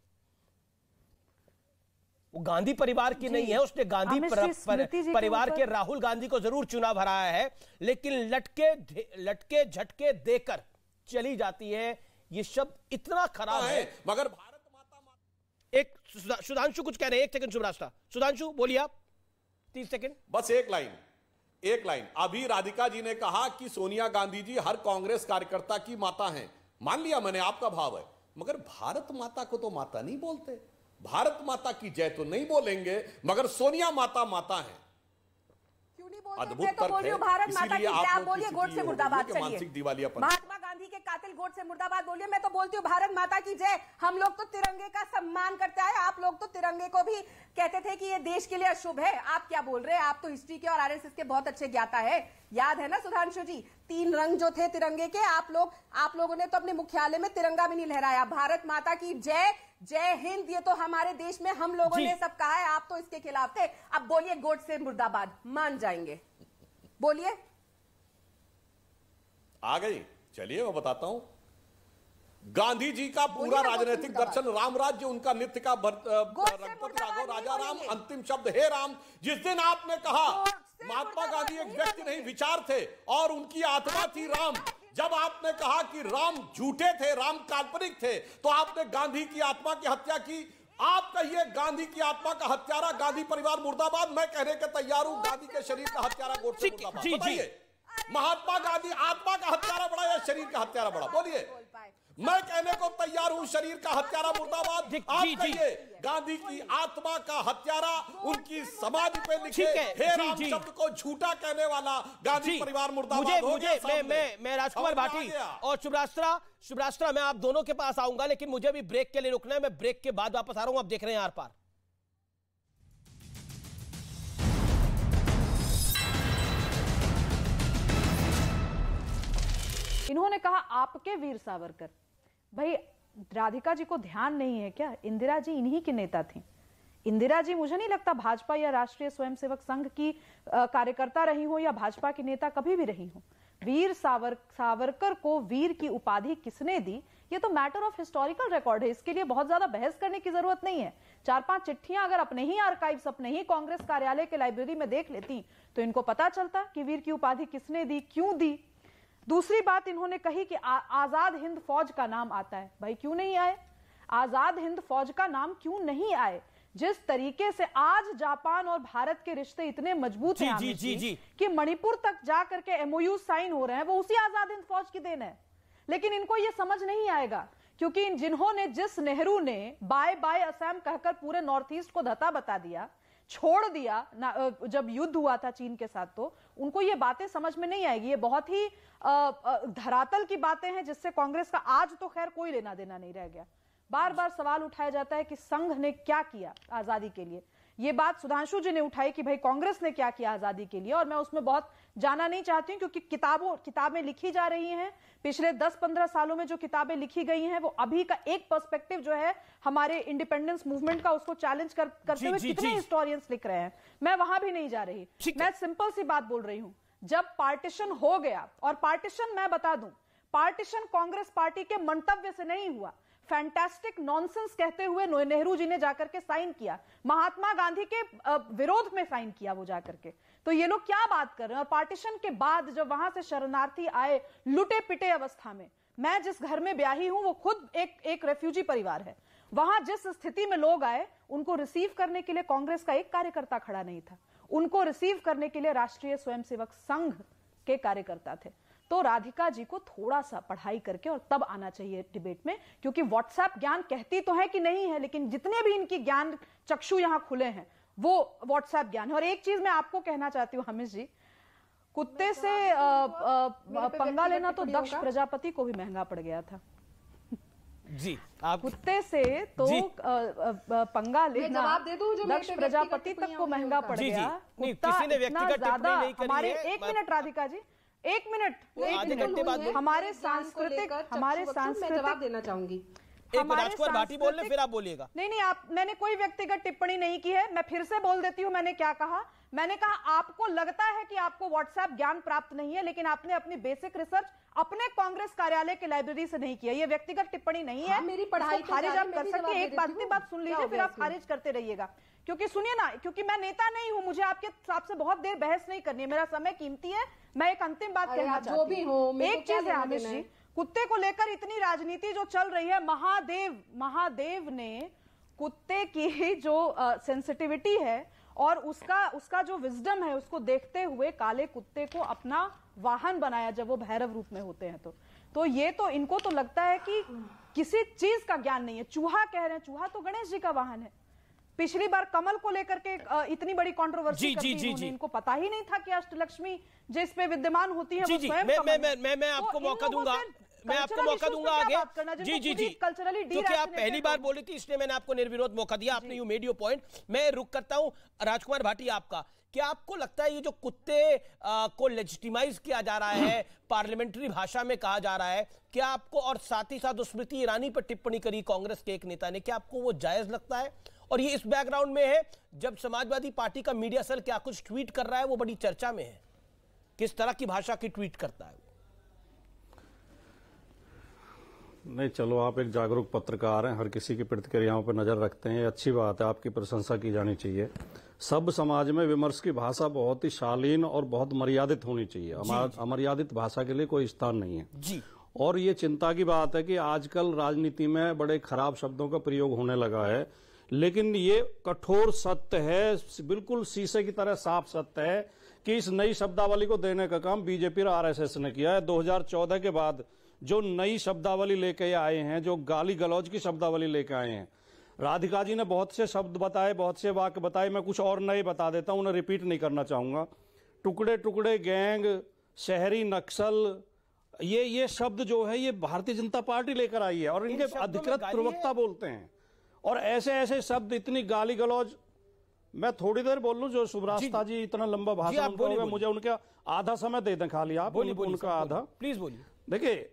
वो गांधी परिवार की नहीं है उसने गांधी पर, पर, परिवार के राहुल गांधी को जरूर चुनाव हराया है लेकिन लटके लटके झटके देकर चली जाती है ये शब्द इतना खराब हाँ, है मगर भारत माता एक सुधांशु कुछ कह रहे हैं एक सेकंड शुभराष्ट्रा सुधांशु बोलिए आप तीस सेकंड बस एक लाइन एक लाइन अभी राधिका जी ने कहा कि सोनिया गांधी जी हर कांग्रेस कार्यकर्ता की माता हैं मान लिया मैंने आपका भाव है मगर भारत माता को तो माता नहीं बोलते भारत माता की जय तो नहीं बोलेंगे मगर सोनिया माता माता तो है अद्भुत तर्क है इसीलिए आप मानसिक दिवालियापन कातिल गोट से मुर्दाबाद बोलिए मैं तो बोलती हूँ भारत माता की जय हम लोग तो तिरंगे का सम्मान करते आए आप लोग तो तिरंगे को भी कहते थे कि ये देश के लिए अशुभ है आप क्या बोल रहे हैं आप तो हिस्ट्री के और आरएसएस के बहुत अच्छे ज्ञाता है याद है ना सुधांशु जी तीन रंग जो थे तिरंगे के आप लोग आप लोगों ने तो अपने मुख्यालय में तिरंगा भी नहीं लहराया भारत माता की जय जय हिंद ये तो हमारे देश में हम लोगों ने सब कहा है आप तो इसके खिलाफ थे अब बोलिए गोट से मुर्दाबाद मान जाएंगे बोलिए आ गई चलिए मैं बताता हूं गांधी जी का पूरा राजनीतिक दर्शन राम राज्य उनका नित्य का रघुपति राघव राजा राम अंतिम शब्द हे राम जिस दिन आपने कहा महात्मा गांधी एक व्यक्ति नहीं विचार थे और उनकी आत्मा थी राम जब आपने कहा कि राम झूठे थे राम काल्पनिक थे तो आपने गांधी की आत्मा की हत्या की आप कहिए गांधी की आत्मा का हत्यारा गांधी परिवार मुर्दाबाद मैं कहने के तैयार हूं गांधी के शरीर का हत्यारा गोडसे मुर्दाबाद बताइए महात्मा गांधी आत्मा का हत्यारा बड़ा या शरीर का हत्यारा बड़ा बोलिए मैं कहने को तैयार हूं शरीर का हत्यारा मुर्दाबाद आप कहिए गांधी की आत्मा का हत्यारा उनकी समाधि पे लिखे हे राम शब्द को झूठा कहने वाला गांधी परिवार मुर्दाबाद मुझे, मुझे मैं, मैं, मैं राजकुमार भाटी और शुभराष्ट्रा शुभराष्ट्रा मैं आप दोनों के पास आऊंगा लेकिन मुझे भी ब्रेक के लिए रुकना है मैं ब्रेक के बाद वापस आ रहा हूँ आप देख रहे हैं आर पार इन्होंने कहा आपके वीर सावरकर भाई राधिका जी को ध्यान नहीं है क्या इंदिरा जी इन्हीं के नेता थे इंदिरा जी मुझे नहीं लगता भाजपा या राष्ट्रीय स्वयंसेवक संघ की कार्यकर्ता रही हो या भाजपा की नेता कभी भी रही हो वीर सावर सावरकर को वीर की उपाधि किसने दी ये तो मैटर ऑफ हिस्टोरिकल रिकॉर्ड है इसके लिए बहुत ज्यादा बहस करने की जरूरत नहीं है चार पांच चिट्ठियां अगर अपने ही आर्काइव अपने ही कांग्रेस कार्यालय के लाइब्रेरी में देख लेती तो इनको पता चलता कि वीर की उपाधि किसने दी क्यों दी दूसरी बात इन्होंने कही कि आ, आजाद हिंद फौज का नाम आता है भाई क्यों नहीं आए आजाद हिंद फौज का नाम क्यों नहीं आए जिस तरीके से आज जापान और भारत के रिश्ते इतने मजबूत हैं जी, जी, जी, कि मणिपुर तक जा करके एमओयू साइन हो रहे हैं वो उसी आजाद हिंद फौज की देन है लेकिन इनको ये समझ नहीं आएगा क्योंकि जिन्होंने जिस नेहरू ने बाय बाय असम कहकर पूरे नॉर्थ ईस्ट को धता बता दिया छोड़ दिया ना जब युद्ध हुआ था चीन के साथ तो उनको ये बातें समझ में नहीं आएगी ये बहुत ही धरातल की बातें हैं जिससे कांग्रेस का आज तो खैर कोई लेना देना नहीं रह गया बार बार सवाल उठाया जाता है कि संघ ने क्या किया आजादी के लिए ये बात सुधांशु जी ने उठाई कि भाई कांग्रेस ने क्या किया आजादी के लिए और मैं उसमें बहुत जाना नहीं चाहती हूँ क्योंकि किताबों किताबें लिखी जा रही हैं पिछले 10-15 सालों में जो किताबें लिखी गई हैं वो अभी का एक पर्सपेक्टिव जो है हमारे इंडिपेंडेंस मूवमेंट का उसको चैलेंज कर, करते हुए कितने हिस्टोरियंस लिख रहे हैं मैं वहां भी नहीं जा रही मैं सिंपल सी बात बोल रही हूँ जब पार्टीशन हो गया और पार्टीशन मैं बता दूं पार्टीशन कांग्रेस पार्टी के मंतव्य से नहीं हुआ फैंटेस्टिक नॉनसेंस कहते हुए नेहरू जी ने जाकर के साइन किया महात्मा गांधी के विरोध में साइन किया वो जाकर के तो ये लोग क्या बात कर रहे हैं और पार्टीशन के बाद जब वहां से शरणार्थी आए लुटे पिटे अवस्था में मैं जिस घर में ब्याही हूं वो खुद एक एक रेफ्यूजी परिवार है वहां जिस स्थिति में लोग आए उनको रिसीव करने के लिए कांग्रेस का एक कार्यकर्ता खड़ा नहीं था उनको रिसीव करने के लिए राष्ट्रीय स्वयंसेवक संघ के कार्यकर्ता थे तो राधिका जी को थोड़ा सा पढ़ाई करके और तब आना चाहिए डिबेट में क्योंकि व्हाट्सएप ज्ञान कहती तो है कि नहीं है लेकिन जितने भी इनकी ज्ञान चक्षु यहां खुले हैं वो व्हाट्सएप ज्ञान है और एक चीज मैं आपको कहना चाहती हूँ हमेश जी कुत्ते से आ, आ, पंगा लेना तो दक्ष प्रजापति को भी महंगा पड़ गया था जी आप कुत्ते से तो पंगा लेना दे दूं जो दक्ष प्रजापति तक को महंगा पड़ गया कुत्ता इतना ज्यादा हमारे एक मिनट राधिका जी एक मिनट हमारे सांस्कृतिक हमारे सांस्कृतिक जवाब देना चाहूंगी एक राजकुमार भाटी बोलने फिर आप बोलिएगा नहीं नहीं आप मैंने कोई व्यक्तिगत टिप्पणी नहीं की है मैं फिर से बोल देती हूँ मैंने क्या कहा मैंने कहा आपको लगता है कि आपको व्हाट्सएप ज्ञान प्राप्त नहीं है लेकिन आपने अपनी बेसिक रिसर्च अपने कांग्रेस कार्यालय के लाइब्रेरी से नहीं किया ये व्यक्तिगत टिप्पणी नहीं है हाँ, मेरी पढ़ाई खारिज आप कर सकते एक बात बात सुन लीजिए फिर आप खारिज करते रहिएगा क्योंकि सुनिए ना क्योंकि मैं नेता नहीं हूं मुझे आपके आपसे बहुत देर बहस नहीं करनी है मेरा समय कीमती है मैं एक अंतिम बात कहना चाहती हूँ एक चीज है आमिर जी कुत्ते को लेकर इतनी राजनीति जो चल रही है महादेव महादेव ने कुत्ते की जो सेंसिटिविटी है और उसका उसका जो विजडम है उसको देखते हुए काले कुत्ते को अपना वाहन बनाया जब वो भैरव रूप में होते हैं तो तो ये तो इनको तो लगता है कि किसी चीज का ज्ञान नहीं है चूहा कह रहे हैं चूहा तो गणेश जी का वाहन है पिछली बार कमल को लेकर के इतनी बड़ी कॉन्ट्रोवर्सी जी, जी, जी, इनको पता ही नहीं था कि अष्टलक्ष्मी जिस पे विद्यमान होती है जी, वो स्वयं मैं, मैं, मैं, मैं, तो मैं आपको तो मौका दूंगा मैं आपको मौका दूंगा आगे जी जी जी तो क्योंकि आप पहली बार बोली थी इसलिए मैंने आपको निर्विरोध मौका दिया आपने यू मेडियो पॉइंट मैं रुक करता हूँ राजकुमार भाटी आपका क्या आपको लगता है ये जो कुत्ते को लेजिटिमाइज किया जा रहा है पार्लियामेंट्री <clears throat> भाषा में कहा जा रहा है क्या आपको और साथ ही साथ स्मृति ईरानी पर टिप्पणी करी कांग्रेस के एक नेता ने क्या आपको वो जायज लगता है और ये इस बैकग्राउंड में है जब समाजवादी पार्टी का मीडिया सेल क्या कुछ ट्वीट कर रहा है वो बड़ी चर्चा में है किस तरह की भाषा की ट्वीट करता है नहीं चलो आप एक जागरूक पत्रकार हैं हर किसी की प्रतिक्रियाओं पर नज़र रखते हैं अच्छी बात है आपकी प्रशंसा की जानी चाहिए सब समाज में विमर्श की भाषा बहुत ही शालीन और बहुत मर्यादित होनी चाहिए अमर्यादित भाषा के लिए कोई स्थान नहीं है जी और ये चिंता की बात है कि आजकल राजनीति में बड़े खराब शब्दों का प्रयोग होने लगा है लेकिन ये कठोर सत्य है बिल्कुल शीशे की तरह साफ सत्य है कि इस नई शब्दावली को देने का काम बीजेपी और आरएसएस ने किया है 2014 के बाद जो नई शब्दावली लेके आए हैं जो गाली गलौज की शब्दावली लेके आए हैं राधिका जी ने बहुत से शब्द बताए बहुत से वाक्य बताए मैं कुछ और नए बता देता हूँ उन्हें रिपीट नहीं करना चाहूँगा टुकड़े टुकड़े गैंग शहरी नक्सल ये ये शब्द जो है ये भारतीय जनता पार्टी लेकर आई है और इनके अधिकृत प्रवक्ता बोलते हैं और ऐसे ऐसे शब्द इतनी गाली गलौज मैं थोड़ी देर बोल लूं जो सुब्रास्ता जी, जी इतना लंबा भाषण मुझे उनका आधा समय दे दें खाली आप बोली, बोली, उनका आधा प्लीज बोलिए देखिए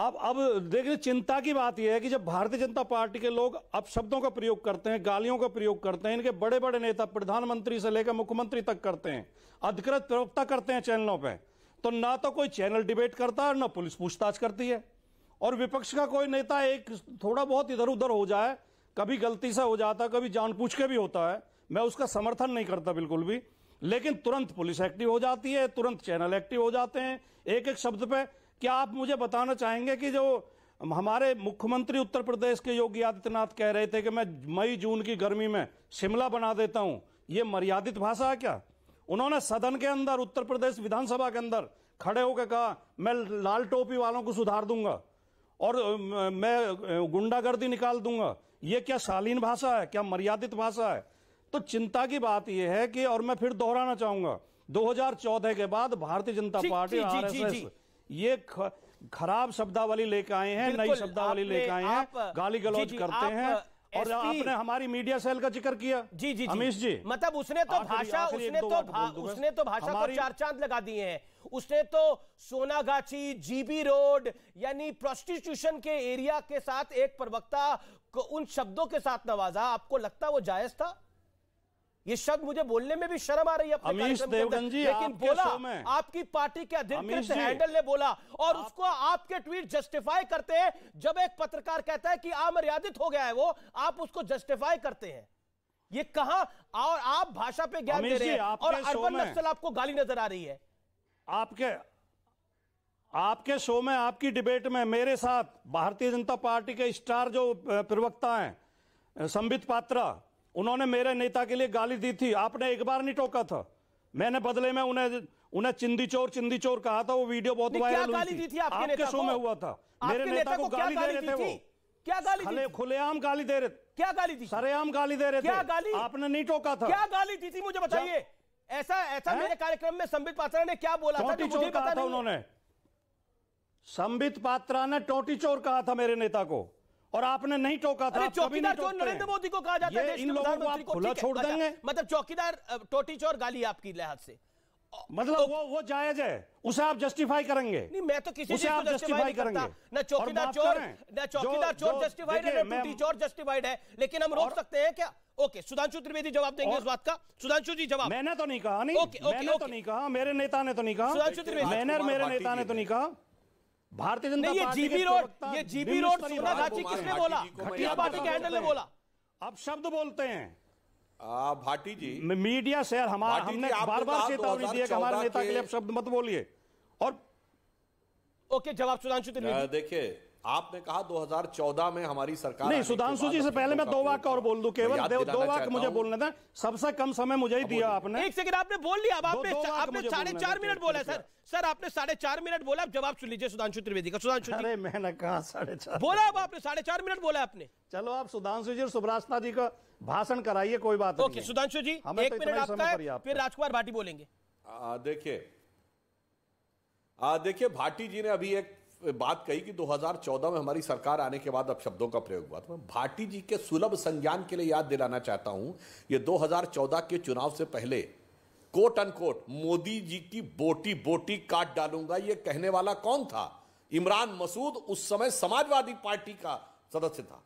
आप अब देखिए चिंता की बात यह है कि जब भारतीय जनता पार्टी के लोग अब शब्दों का प्रयोग करते हैं गालियों का प्रयोग करते हैं इनके बड़े बड़े नेता प्रधानमंत्री से लेकर मुख्यमंत्री तक करते हैं अधिकृत प्रवक्ता करते हैं चैनलों पर तो ना तो कोई चैनल डिबेट करता है और ना पुलिस पूछताछ करती है और विपक्ष का कोई नेता एक थोड़ा बहुत इधर उधर हो जाए कभी गलती से हो जाता है कभी पूछ के भी होता है मैं उसका समर्थन नहीं करता बिल्कुल भी लेकिन तुरंत पुलिस एक्टिव हो जाती है तुरंत चैनल एक्टिव हो जाते हैं एक एक शब्द पे क्या आप मुझे बताना चाहेंगे कि जो हमारे मुख्यमंत्री उत्तर प्रदेश के योगी आदित्यनाथ कह रहे थे कि मैं मई जून की गर्मी में शिमला बना देता हूं ये मर्यादित भाषा है क्या उन्होंने सदन के अंदर उत्तर प्रदेश विधानसभा के अंदर खड़े होकर कहा मैं लाल टोपी वालों को सुधार दूंगा और मैं गुंडागर्दी निकाल दूंगा ये क्या शालीन भाषा है क्या मर्यादित भाषा है तो चिंता की बात यह है कि और मैं फिर दोहराना चाहूंगा 2014 के बाद भारतीय जनता पार्टी आरएसएस ये खराब शब्दावली लेकर आए हैं नई शब्दावली लेकर आए हैं गाली गलौज करते हैं और आपने हमारी मीडिया सेल का जिक्र किया जी जी अमीश जी मतलब उसने तो भाषा उसने तो भा, उसने तो भाषा को चार चांद लगा दिए हैं उसने तो सोनागाछी जीबी रोड यानी प्रोस्टिट्यूशन के एरिया के साथ एक प्रवक्ता को उन शब्दों के साथ नवाजा आपको लगता वो जायज था ये शब्द मुझे बोलने में भी शर्म आ रही है अपने जी लेकिन बोला आपकी पार्टी के अध्यक्ष हैंडल ने बोला और आप... उसको आपके ट्वीट जस्टिफाई करते हैं जब एक पत्रकार कहता है कि अमर्यादित हो गया है वो आप उसको जस्टिफाई करते हैं ये कहा और आप भाषा पे ज्ञान दे रहे हैं और अरबन नक्सल आपको गाली नजर आ रही है आपके आपके शो में आपकी डिबेट में मेरे साथ भारतीय जनता पार्टी के स्टार जो प्रवक्ता हैं संबित पात्रा उन्होंने मेरे नेता के लिए गाली दी थी आपने एक बार नहीं टोका था मैंने बदले में उन्हें उन्हें चिंदी चोर चिंदी चोर कहा था वो वीडियो बहुत वायरल हुई थी, थी आपके, आपके शो में हुआ था मेरे नेता को गाली दे रहे थे वो क्या गाली थी खुलेआम गाली दे रहे क्या गाली थी सरेआम गाली दे रहे थे क्या गाली आपने नहीं टोका था क्या गाली दी थी मुझे बताइए ऐसा ऐसा मेरे कार्यक्रम में संबित पात्रा ने क्या बोला था मुझे पता था उन्होंने संबित पात्रा ने टोटी चोर कहा था मेरे नेता को और आपने नहीं टोका था चौकीदार जो नरेंद्र मोदी को कहा जाता है इन लोगों को खुला छोड़ अच्छा, देंगे मतलब चौकीदार टोटी चोर गाली आपकी लिहाज से मतलब तो- वो वो जायज है उसे आप जस्टिफाई करेंगे नहीं मैं तो किसी उसे आप जस्टिफाई करेंगे ना चौकीदार चोर ना चौकीदार चोर जस्टिफाइड है ना टूटी चोर जस्टिफाइड है लेकिन हम रोक सकते हैं क्या ओके सुधांशु त्रिवेदी जवाब देंगे इस बात का सुधांशु जी जवाब मैंने तो नहीं कहा नहीं मैंने तो नहीं कहा मेरे नेता ने तो नहीं कहा सुधांशु त्रिवेदी मैंने मेरे नेता ने तो नहीं कहा भारतीय जनता ये जीबी रोड ये जीबी रोड सोनागाछी किसने बोला घटिया पार्टी के हैंडल ने बोला अब शब्द बोलते हैं भाटी जी मीडिया से हमारा हमने बार बार चेतावनी दी है कि हमारे नेता के लिए अब शब्द मत बोलिए और ओके जवाब सुधांशु देखिए आपने कहा 2014 में हमारी सरकार नहीं सुधांशु जी से पहले मैं दो वाक और बोल दूं केवल दो वाक मुझे बोलने दें सबसे कम समय मुझे ही दिया आपने एक सेकंड आपने बोल लिया अब आपने आपने साढ़े चार मिनट बोला सर सर आपने साढ़े चार मिनट बोला जवाब सुन लीजिए सुधांशु त्रिवेदी का सुधांशु अरे मैंने कहा साढ़े चार बोला अब आपने साढ़े चार मिनट बोला आपने चलो आप सुधांशु जी और सुभ्रासना जी का भाषण कराइए कोई बात ओके सुधांशु जी तो एक मिनट आपका फिर राजकुमार भाटी बोलेंगे देखिए देखिए भाटी जी ने अभी एक बात कही कि 2014 में हमारी सरकार आने के बाद अब शब्दों का प्रयोग हुआ तो भाटी जी के सुलभ संज्ञान के लिए याद दिलाना चाहता हूं ये 2014 के चुनाव से पहले कोट अनकोट मोदी जी की बोटी बोटी काट डालूंगा ये कहने वाला कौन था इमरान मसूद उस समय समाजवादी पार्टी का सदस्य था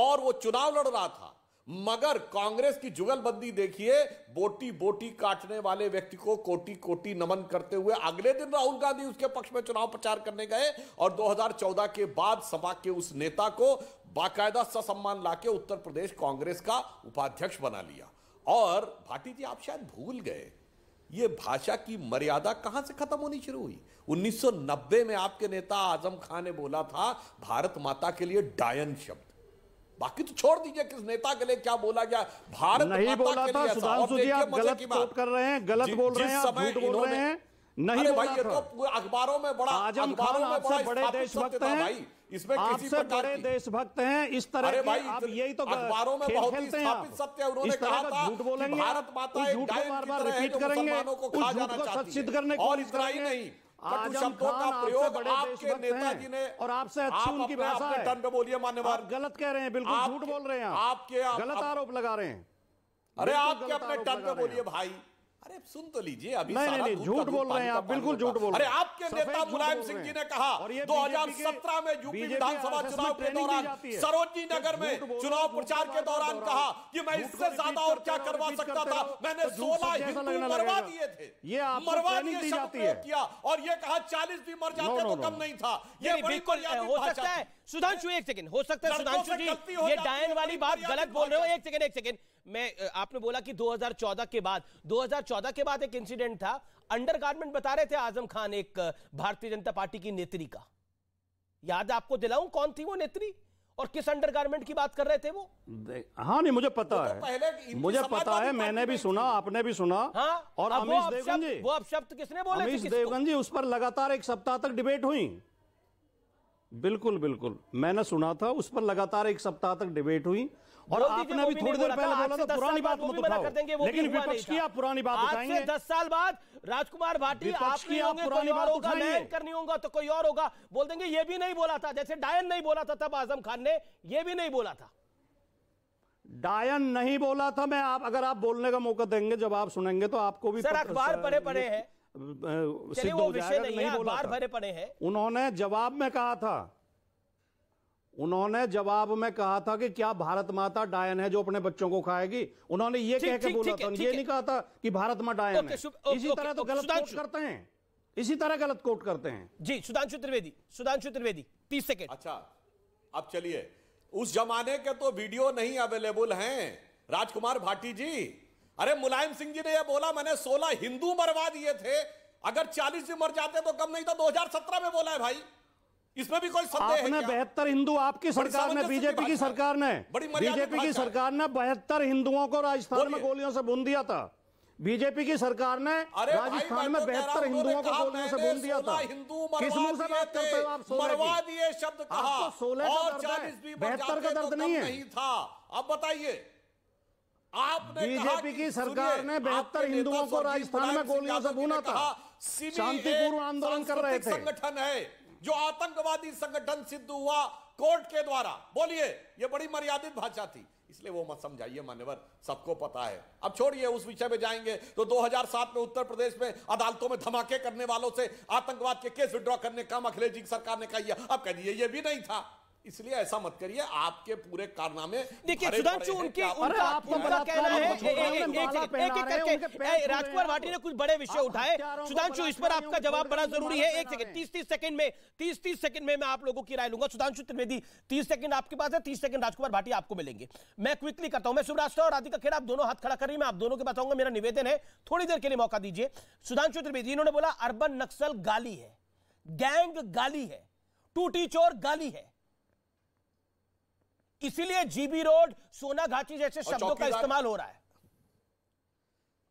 और वो चुनाव लड़ रहा था मगर कांग्रेस की जुगलबंदी देखिए बोटी बोटी काटने वाले व्यक्ति को कोटी कोटी नमन करते हुए अगले दिन राहुल गांधी उसके पक्ष में चुनाव प्रचार करने गए और 2014 के बाद सपा के उस नेता को बाकायदा ससम्मान लाके उत्तर प्रदेश कांग्रेस का उपाध्यक्ष बना लिया और भाटी जी आप शायद भूल गए ये भाषा की मर्यादा कहां से खत्म होनी शुरू हुई 1990 में आपके नेता आजम खान ने बोला था भारत माता के लिए डायन शब्द बाकी तो छोड़ दीजिए किस नेता के लिए क्या बोला गया भारत नहीं बोला था सुधांशु जी आप गलत कोट कर रहे हैं गलत बोल रहे हैं आप झूठ बोल रहे हैं नहीं भाई ये तो अखबारों में बड़ा आजम खान आपसे बड़े देशभक्त हैं इसमें किसी आपसे बड़े देशभक्त हैं इस तरह भाई आप यही तो अखबारों में बहुत ही स्थापित सत्य उन्होंने कहा था झूठ बोलेंगे भारत माता एक गायन की तरह है जो मुसलमानों को खा जाना चाहती है और इसराइल नहीं आज शब्दों का प्रयोग आपके नेताजी ने और आपसे अच्छी उनकी भाषा पे बोलिए मान्यवर गलत कह रहे हैं बिल्कुल झूठ बोल रहे हैं आपके गलत आरोप लगा रहे हैं अरे आपके अपने टन पे बोलिए भाई अरे सुन तो लीजिए अभी नहीं नहीं झूठ बोल रहे हैं आप बिल्कुल झूठ बोल रहे हैं अरे आपके नेता मुलायम सिंह जी ने कहा दो हजार सत्रह में यूपी विधानसभा चुनाव के दौरान सरोजी नगर में चुनाव प्रचार के दौरान कहा कि मैं इससे ज्यादा और क्या करवा सकता था मैंने तो सोलह हिंदू मरवा दिए थे ये मरवा दिए जाती है किया और ये कहा चालीस भी मर जाते तो कम नहीं था ये बिल्कुल हो सकता है सुधांशु एक सेकंड हो सकता है सुधांशु जी ये डायन वाली बात गलत बोल रहे हो एक सेकंड एक सेकंड मैं आपने बोला कि 2014 के बाद 2014 के बाद एक इंसिडेंट था अंडरगारमेंट बता रहे थे आजम खान एक भारतीय जनता पार्टी की नेत्री का याद आपको दिलाऊं कौन थी वो नेत्री और किस अंडरगारमेंट की बात कर रहे थे वो हाँ नहीं मुझे पता तो है पहले मुझे पता है मैंने भी सुना आपने भी सुना हाँ? और अमीश देवगन जी वो अपशब्द किसने बोले अमीश देवगन जी उस पर लगातार एक सप्ताह तक डिबेट हुई बिल्कुल बिल्कुल मैंने सुना था उस पर लगातार एक सप्ताह तक डिबेट हुई और तो आपने भी थोड़ी देर पहले बोला था पुरानी बात मत उठाओ लेकिन विपक्ष की आप पुरानी बात उठाएंगे दस साल बाद राजकुमार भाटी आप नहीं होंगे पुरानी बात उठाएंगे करनी होगा तो कोई और होगा बोल देंगे ये भी नहीं बोला था जैसे डायन नहीं बोला था तब आजम खान ने ये भी नहीं बोला था डायन नहीं बोला था मैं आप अगर आप बोलने का मौका देंगे जब आप सुनेंगे तो आपको भी सर अखबार पड़े पड़े हैं चलिए वो विषय नहीं है अखबार भरे पड़े हैं उन्होंने जवाब में कहा था उन्होंने जवाब में कहा था कि क्या भारत माता डायन है जो अपने बच्चों को खाएगी उन्होंने ये के बोला था ये नहीं कहा था कि भारत माँ डायन है इसी तरह तो गलत कोट करते हैं इसी तरह गलत कोट करते हैं जी सुधांशु त्रिवेदी सुधांशु त्रिवेदी तीस सेकेंड अच्छा अब चलिए उस जमाने के तो वीडियो नहीं अवेलेबल हैं राजकुमार भाटी जी अरे मुलायम सिंह जी ने यह बोला मैंने 16 हिंदू मरवा दिए थे अगर 40 भी मर जाते तो कम नहीं था तो 2017 में बोला है भाई इसमें भी कोई संदेह आपने बेहतर हिंदू आपकी सरकार ने बीजेपी की सरकार ने बीजेपी की सरकार ने बेहतर हिंदुओं को राजस्थान में गोलियों से भून दिया था बीजेपी की सरकार ने राजस्थान में तो बेहतर हिंदुओं को गोलियों से भून दिया था किस मुंह से बात करते हो आप सोलह दिए शब्द कहा सोलह बेहतर का दर्द तो नहीं है आप अब बताइए आपने बीजेपी की सरकार ने बेहतर हिंदुओं को राजस्थान में गोलियों से भूना था शांतिपूर्ण आंदोलन कर रहे थे संगठन है जो आतंकवादी संगठन सिद्ध हुआ कोर्ट के द्वारा बोलिए ये बड़ी मर्यादित भाषा थी इसलिए वो मत समझाइए मान्यवर सबको पता है अब छोड़िए उस विषय में जाएंगे तो 2007 में उत्तर प्रदेश में अदालतों में धमाके करने वालों से आतंकवाद के केस विड्रॉ करने का अखिलेश जी सरकार ने कहा अब कह दिए ये भी नहीं था इसलिए ऐसा मत करिए आपके पूरे कारनामे देखिए सुधांशु उनके उनका उनका कहना है राजकुमार भाटी ने कुछ बड़े विषय उठाए सुधांशु इस पर आपका जवाब बड़ा जरूरी है एक सेकंड तीस तीस सेकंड में तीस तीस सेकंड में मैं आप लोगों की राय लूंगा सुधांशु त्रिवेदी तीस सेकंड आपके पास है तीस सेकंड राजकुमार भाटी आपको मिलेंगे मैं क्विकली करता हूं मैं शिवराज और राधिका खेड़ा आप दोनों हाथ खड़ा करिए मैं आप दोनों के पास आऊंगा मेरा निवेदन है थोड़ी देर के लिए मौका दीजिए सुधांशु त्रिवेदी इन्होंने बोला अर्बन नक्सल गाली है गैंग गाली है टूटी चोर गाली है इसीलिए जीबी रोड सोना घाटी जैसे शब्दों का इस्तेमाल हो रहा है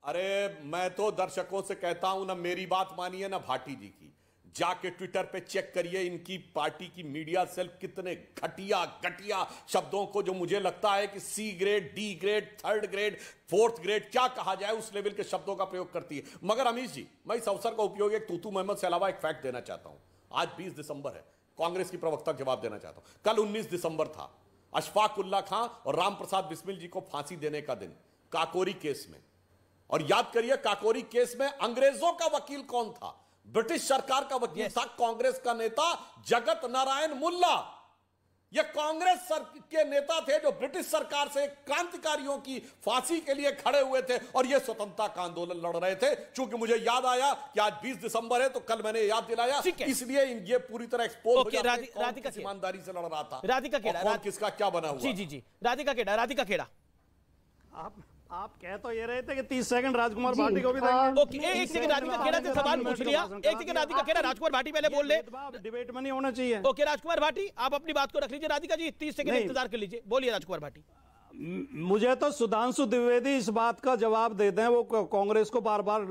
अरे मैं तो दर्शकों से कहता हूं ना मेरी बात मानिए ना भाटी जी की जाके ट्विटर पे चेक करिए इनकी पार्टी की मीडिया सेल कितने घटिया घटिया शब्दों को जो मुझे लगता है कि C grade D grade third grade fourth grade क्या कहा जाए उस लेवल के शब्दों का प्रयोग करती है मगर अमीश जी मैं इस अवसर का उपयोग एक तूतू मोहम्मद से अलावा एक फैक्ट देना चाहता हूं आज बीस दिसंबर है कांग्रेस की प्रवक्ता जवाब देना चाहता हूं कल उन्नीस दिसंबर था अशफाक उल्ला खां और राम प्रसाद बिस्मिल जी को फांसी देने का दिन काकोरी केस में और याद करिए काकोरी केस में अंग्रेजों का वकील कौन था ब्रिटिश सरकार का वकील yes. था कांग्रेस का नेता जगत नारायण मुल्ला ये कांग्रेस सर के नेता थे जो ब्रिटिश सरकार से क्रांतिकारियों की फांसी के लिए खड़े हुए थे और ये स्वतंत्रता का आंदोलन लड़ रहे थे चूंकि मुझे याद आया कि आज 20 दिसंबर है तो कल मैंने याद दिलाया इसलिए ये पूरी तरह एक्सपोज राधिका ईमानदारी से लड़ रहा था राधिका केड़ा किसका क्या बना हुआ जी जी जी राधिका केड़ा राधिका केड़ा आप आप कह तो ये रहे थे कि 30 सेकंड राजकुमार भाटी को भी हाँ। देंगे ओके एक सेकंड आदमी का खेड़ा से सवाल पूछ लिया एक सेकंड आदमी का खेड़ा राजकुमार भाटी पहले बोल ले डिबेट में नहीं होना चाहिए ओके राजकुमार भाटी आप अपनी बात को रख लीजिए राधिका जी तीस सेकंड इंतजार कर लीजिए बोलिए राजकुमार भाटी मुझे तो सुधांशु द्विवेदी इस बात का जवाब दे दें वो कांग्रेस को बार बार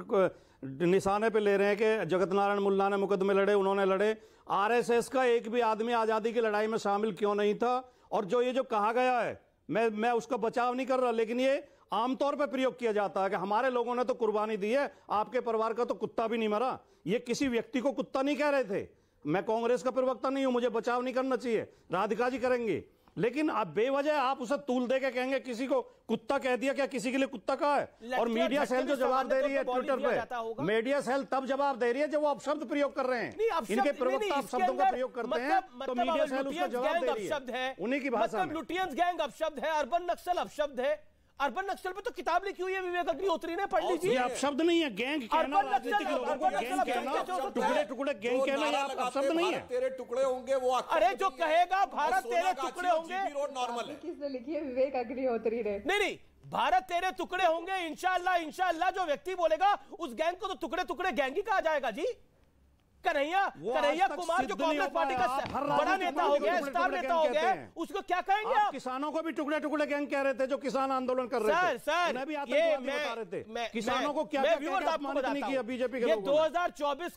निशाने पे ले रहे हैं कि जगत नारायण मुल्ला ने मुकदमे लड़े उन्होंने लड़े आरएसएस का एक भी आदमी आज़ादी की लड़ाई में शामिल क्यों नहीं था और जो ये जो कहा गया है मैं मैं उसका बचाव नहीं कर रहा लेकिन ये आमतौर पर प्रयोग किया जाता है कि हमारे लोगों ने तो कुर्बानी दी है आपके परिवार का तो कुत्ता भी नहीं मरा ये किसी व्यक्ति को कुत्ता नहीं कह रहे थे मैं कांग्रेस का प्रवक्ता नहीं हूं मुझे बचाव नहीं करना चाहिए राधिका जी करेंगे लेकिन आप बेवजह आप उसे तूल दे के कहेंगे किसी को कुत्ता कह दिया क्या किसी के लिए कुत्ता कहा है और मीडिया सेल जो जवाब दे तो रही है ट्विटर पे मीडिया सेल तब जवाब दे रही है जब वो अपशब्द प्रयोग कर रहे हैं इनके प्रवक्ता अपशब्दों का प्रयोग करते मतलब हैं तो मतलब मीडिया सेल उसका जवाब दे रही है उन्हीं की भाषा मतलब लुटियंस गैंग अपशब्द है अर्बन नक्सल अपशब्द है अर्बन नक्सल पे तो किताब लिखी हुई है विवेक अग्निहोत्री ने पढ़ लीजिए आप शब्द नहीं है गैंग कहना टुकड़े टुकड़े गैंग कहना आप शब्द नहीं है तेरे टुकड़े होंगे वो अरे जो कहेगा भारत तेरे टुकड़े होंगे किसने लिखी है विवेक अग्निहोत्री ने नहीं नहीं भारत तेरे टुकड़े होंगे इंशाला इंशाला जो व्यक्ति बोलेगा उस गैंग को तो टुकड़े टुकड़े गैंग ही कहा जाएगा जी कन्हैया कन्हैया कुमार जो कांग्रेस पार्टी का बड़ा नेता हो गया स्टार नेता हो गया उसको क्या कहेंगे आप किसानों को भी टुकड़े टुकड़े गैंग कह रहे थे जो किसान आंदोलन कर रहे थे सर किसानों को क्या बीजेपी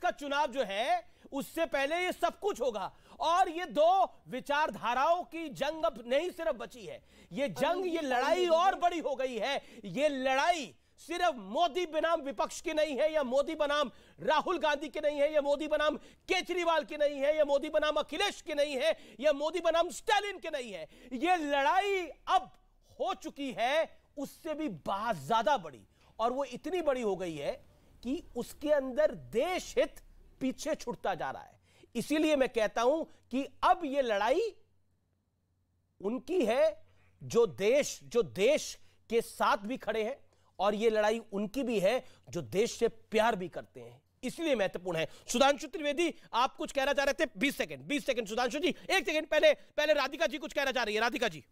का चुनाव जो है उससे पहले ये सब कुछ होगा और ये दो विचारधाराओं की जंग अब नहीं सिर्फ बची है ये जंग ये लड़ाई और बड़ी हो गई है ये लड़ाई सिर्फ मोदी बनाम विपक्ष के नहीं है या मोदी बनाम राहुल गांधी के नहीं है या मोदी बनाम केजरीवाल के नहीं है या मोदी बनाम अखिलेश के नहीं है या मोदी बनाम स्टालिन के नहीं है यह लड़ाई अब हो चुकी है उससे भी बहुत ज्यादा बड़ी और वो इतनी बड़ी हो गई है कि उसके अंदर देश हित पीछे छुटता जा रहा है इसीलिए मैं कहता हूं कि अब यह लड़ाई उनकी है जो देश जो देश के साथ भी खड़े हैं और ये लड़ाई उनकी भी है जो देश से प्यार भी करते हैं इसलिए महत्वपूर्ण है सुधांशु त्रिवेदी आप कुछ कहना चाह रहे थे 20 सेकंड 20 सेकंड सुधांशु जी एक सेकंड पहले पहले राधिका जी कुछ कहना चाह रही है राधिका जी